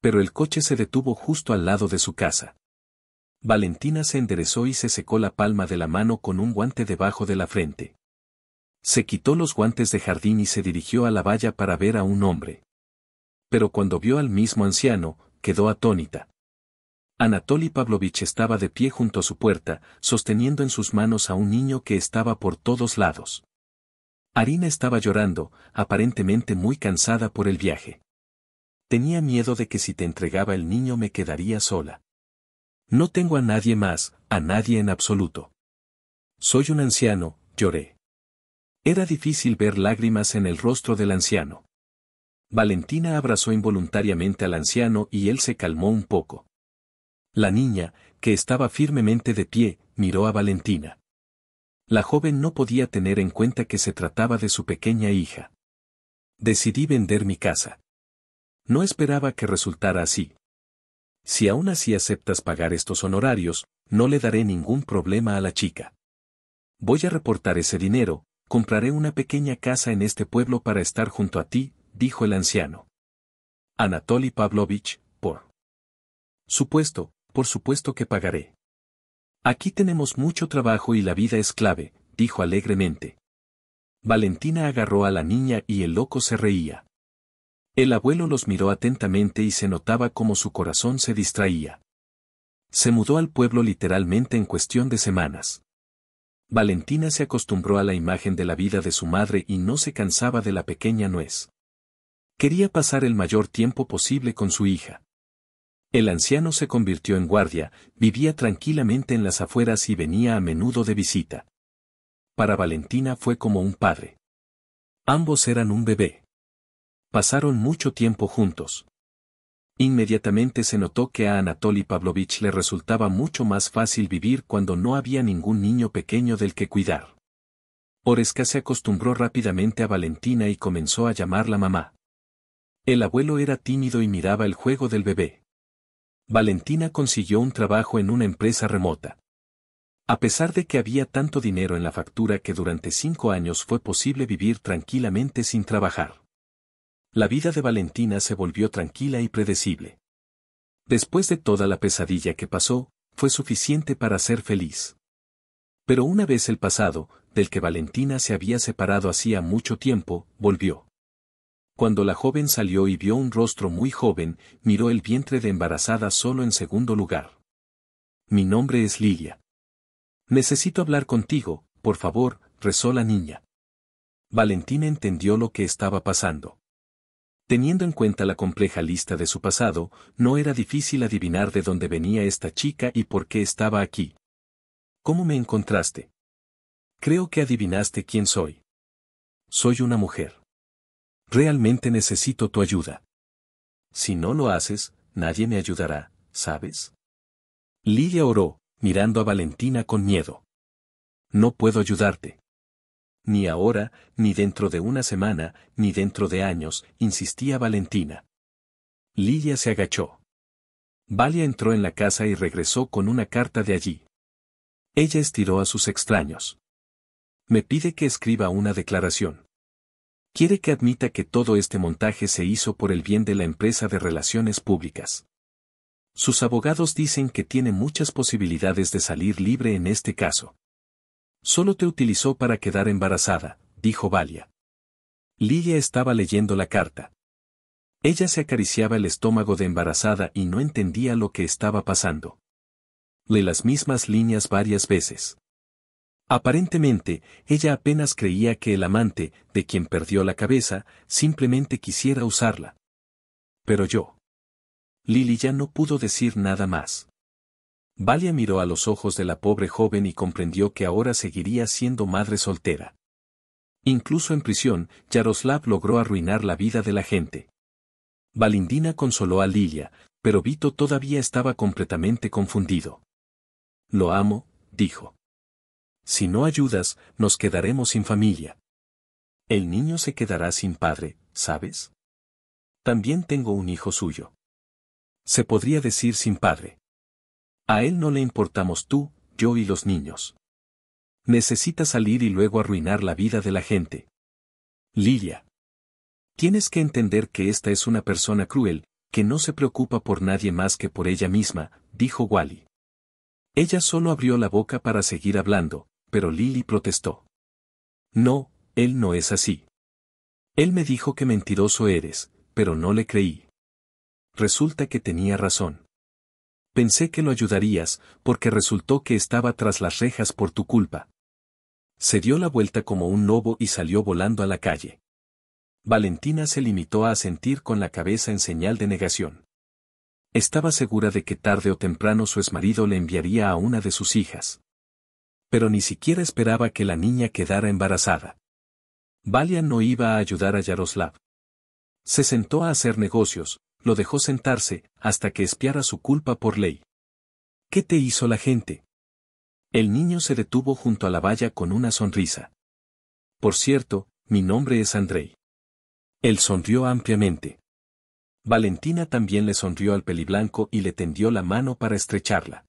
Pero el coche se detuvo justo al lado de su casa. Valentina se enderezó y se secó la palma de la mano con un guante debajo de la frente. Se quitó los guantes de jardín y se dirigió a la valla para ver a un hombre. Pero cuando vio al mismo anciano, quedó atónita. Anatoly Pavlovich estaba de pie junto a su puerta, sosteniendo en sus manos a un niño que estaba por todos lados. Arina estaba llorando, aparentemente muy cansada por el viaje. Tenía miedo de que si te entregaba el niño me quedaría sola. No tengo a nadie más, a nadie en absoluto. Soy un anciano, lloré. Era difícil ver lágrimas en el rostro del anciano. Valentina abrazó involuntariamente al anciano y él se calmó un poco. La niña, que estaba firmemente de pie, miró a Valentina. La joven no podía tener en cuenta que se trataba de su pequeña hija. Decidí vender mi casa. No esperaba que resultara así. Si aún así aceptas pagar estos honorarios, no le daré ningún problema a la chica. Voy a reportar ese dinero, compraré una pequeña casa en este pueblo para estar junto a ti, dijo el anciano. Anatoly Pavlovich, por supuesto, por supuesto que pagaré. Aquí tenemos mucho trabajo y la vida es clave, dijo alegremente. Valentina agarró a la niña y el loco se reía. El abuelo los miró atentamente y se notaba como su corazón se distraía. Se mudó al pueblo literalmente en cuestión de semanas. Valentina se acostumbró a la imagen de la vida de su madre y no se cansaba de la pequeña nuez. Quería pasar el mayor tiempo posible con su hija. El anciano se convirtió en guardia, vivía tranquilamente en las afueras y venía a menudo de visita. Para Valentina fue como un padre. Ambos eran un bebé. Pasaron mucho tiempo juntos. Inmediatamente se notó que a Anatoly Pavlovich le resultaba mucho más fácil vivir cuando no había ningún niño pequeño del que cuidar. Oreska se acostumbró rápidamente a Valentina y comenzó a llamarla mamá. El abuelo era tímido y miraba el juego del bebé. Valentina consiguió un trabajo en una empresa remota. A pesar de que había tanto dinero en la factura que durante cinco años fue posible vivir tranquilamente sin trabajar. La vida de Valentina se volvió tranquila y predecible. Después de toda la pesadilla que pasó, fue suficiente para ser feliz. Pero una vez el pasado, del que Valentina se había separado hacía mucho tiempo, volvió. Cuando la joven salió y vio un rostro muy joven, miró el vientre de embarazada solo en segundo lugar. Mi nombre es Lilia. Necesito hablar contigo, por favor, rezó la niña. Valentina entendió lo que estaba pasando. Teniendo en cuenta la compleja lista de su pasado, no era difícil adivinar de dónde venía esta chica y por qué estaba aquí. ¿Cómo me encontraste? Creo que adivinaste quién soy. Soy una mujer. Realmente necesito tu ayuda. Si no lo haces, nadie me ayudará, ¿sabes? Lidia oró, mirando a Valentina con miedo. No puedo ayudarte. Ni ahora, ni dentro de una semana, ni dentro de años, insistía Valentina. Lidia se agachó. Valia entró en la casa y regresó con una carta de allí. Ella estiró a sus extraños. Me pide que escriba una declaración. Quiere que admita que todo este montaje se hizo por el bien de la empresa de relaciones públicas. Sus abogados dicen que tiene muchas posibilidades de salir libre en este caso. Solo te utilizó para quedar embarazada, dijo Valia. Lilia estaba leyendo la carta. Ella se acariciaba el estómago de embarazada y no entendía lo que estaba pasando. Le las mismas líneas varias veces. Aparentemente, ella apenas creía que el amante, de quien perdió la cabeza, simplemente quisiera usarla. Pero yo. Lili ya no pudo decir nada más. Valia miró a los ojos de la pobre joven y comprendió que ahora seguiría siendo madre soltera. Incluso en prisión, Yaroslav logró arruinar la vida de la gente. Valindina consoló a Lilia, pero Vito todavía estaba completamente confundido. Lo amo, dijo. Si no ayudas, nos quedaremos sin familia. El niño se quedará sin padre, ¿sabes? También tengo un hijo suyo. Se podría decir sin padre. A él no le importamos tú, yo y los niños. Necesita salir y luego arruinar la vida de la gente. Lilia. Tienes que entender que esta es una persona cruel, que no se preocupa por nadie más que por ella misma, dijo Wally. Ella solo abrió la boca para seguir hablando, pero Lily protestó. No, él no es así. Él me dijo que mentiroso eres, pero no le creí. Resulta que tenía razón. Pensé que lo ayudarías, porque resultó que estaba tras las rejas por tu culpa. Se dio la vuelta como un lobo y salió volando a la calle. Valentina se limitó a asentir con la cabeza en señal de negación. Estaba segura de que tarde o temprano su exmarido le enviaría a una de sus hijas pero ni siquiera esperaba que la niña quedara embarazada. Valia no iba a ayudar a Yaroslav. Se sentó a hacer negocios, lo dejó sentarse, hasta que espiara su culpa por ley. ¿Qué te hizo la gente? El niño se detuvo junto a la valla con una sonrisa. Por cierto, mi nombre es Andrei. Él sonrió ampliamente. Valentina también le sonrió al peliblanco y le tendió la mano para estrecharla.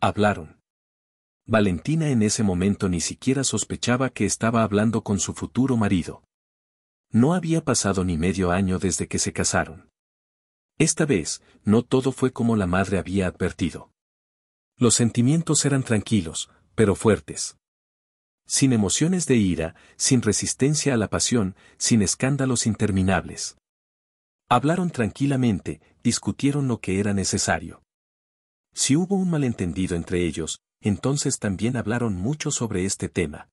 Hablaron. Valentina en ese momento ni siquiera sospechaba que estaba hablando con su futuro marido. No había pasado ni medio año desde que se casaron. Esta vez, no todo fue como la madre había advertido. Los sentimientos eran tranquilos, pero fuertes. Sin emociones de ira, sin resistencia a la pasión, sin escándalos interminables. Hablaron tranquilamente, discutieron lo que era necesario. Si hubo un malentendido entre ellos, entonces también hablaron mucho sobre este tema.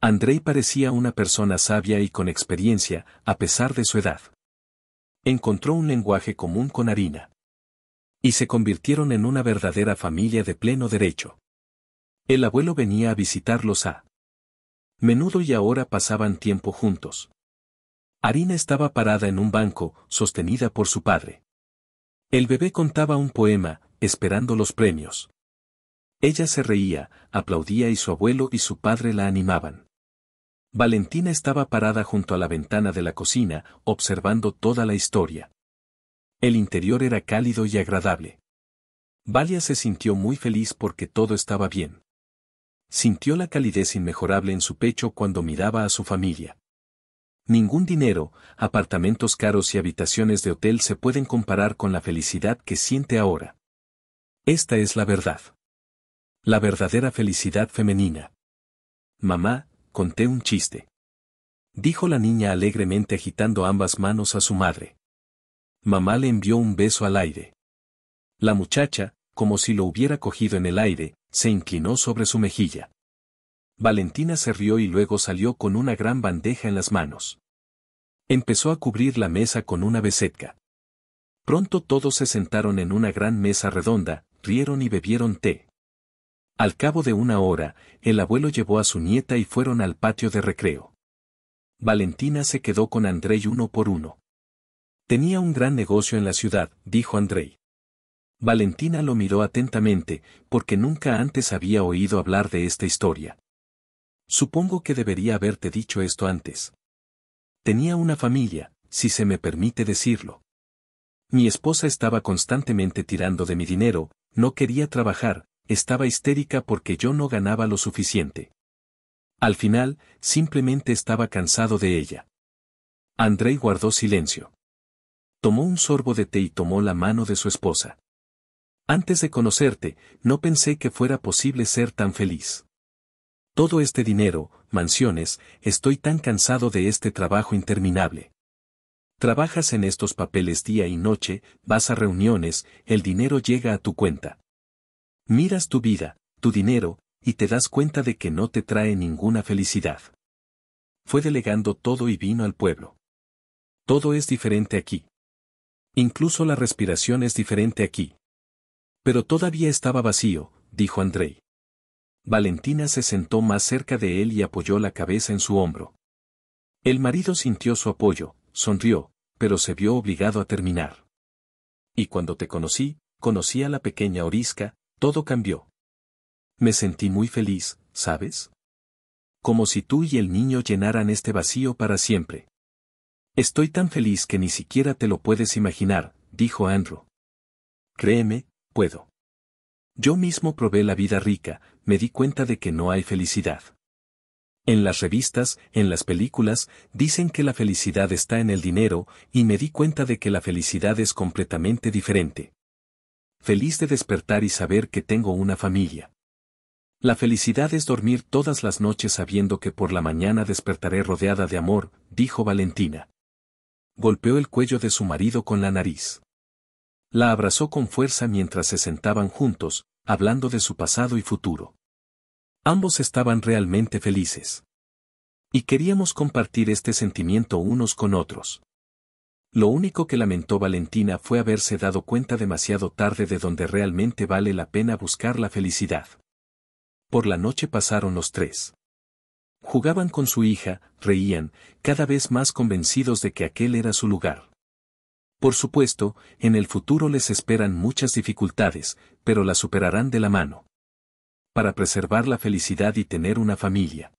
Andrei parecía una persona sabia y con experiencia, a pesar de su edad. Encontró un lenguaje común con Harina. Y se convirtieron en una verdadera familia de pleno derecho. El abuelo venía a visitarlos a menudo y ahora pasaban tiempo juntos. Harina estaba parada en un banco, sostenida por su padre. El bebé contaba un poema, esperando los premios. Ella se reía, aplaudía y su abuelo y su padre la animaban. Valentina estaba parada junto a la ventana de la cocina, observando toda la historia. El interior era cálido y agradable. Valia se sintió muy feliz porque todo estaba bien. Sintió la calidez inmejorable en su pecho cuando miraba a su familia. Ningún dinero, apartamentos caros y habitaciones de hotel se pueden comparar con la felicidad que siente ahora. Esta es la verdad. La verdadera felicidad femenina. Mamá, conté un chiste. Dijo la niña alegremente agitando ambas manos a su madre. Mamá le envió un beso al aire. La muchacha, como si lo hubiera cogido en el aire, se inclinó sobre su mejilla. Valentina se rió y luego salió con una gran bandeja en las manos. Empezó a cubrir la mesa con una besetca. Pronto todos se sentaron en una gran mesa redonda, rieron y bebieron té. Al cabo de una hora, el abuelo llevó a su nieta y fueron al patio de recreo. Valentina se quedó con Andrei uno por uno. Tenía un gran negocio en la ciudad, dijo Andrei. Valentina lo miró atentamente, porque nunca antes había oído hablar de esta historia. Supongo que debería haberte dicho esto antes. Tenía una familia, si se me permite decirlo. Mi esposa estaba constantemente tirando de mi dinero, no quería trabajar, estaba histérica porque yo no ganaba lo suficiente. Al final, simplemente estaba cansado de ella. Andrei guardó silencio. Tomó un sorbo de té y tomó la mano de su esposa. Antes de conocerte, no pensé que fuera posible ser tan feliz. Todo este dinero, mansiones, estoy tan cansado de este trabajo interminable. Trabajas en estos papeles día y noche, vas a reuniones, el dinero llega a tu cuenta. Miras tu vida, tu dinero, y te das cuenta de que no te trae ninguna felicidad. Fue delegando todo y vino al pueblo. Todo es diferente aquí. Incluso la respiración es diferente aquí. Pero todavía estaba vacío, dijo Andrei. Valentina se sentó más cerca de él y apoyó la cabeza en su hombro. El marido sintió su apoyo, sonrió, pero se vio obligado a terminar. Y cuando te conocí, conocí a la pequeña Orisca, todo cambió. Me sentí muy feliz, ¿sabes? Como si tú y el niño llenaran este vacío para siempre. Estoy tan feliz que ni siquiera te lo puedes imaginar, dijo Andrew. Créeme, puedo. Yo mismo probé la vida rica, me di cuenta de que no hay felicidad. En las revistas, en las películas, dicen que la felicidad está en el dinero, y me di cuenta de que la felicidad es completamente diferente feliz de despertar y saber que tengo una familia. La felicidad es dormir todas las noches sabiendo que por la mañana despertaré rodeada de amor, dijo Valentina. Golpeó el cuello de su marido con la nariz. La abrazó con fuerza mientras se sentaban juntos, hablando de su pasado y futuro. Ambos estaban realmente felices. Y queríamos compartir este sentimiento unos con otros. Lo único que lamentó Valentina fue haberse dado cuenta demasiado tarde de donde realmente vale la pena buscar la felicidad. Por la noche pasaron los tres. Jugaban con su hija, reían, cada vez más convencidos de que aquel era su lugar. Por supuesto, en el futuro les esperan muchas dificultades, pero las superarán de la mano. Para preservar la felicidad y tener una familia.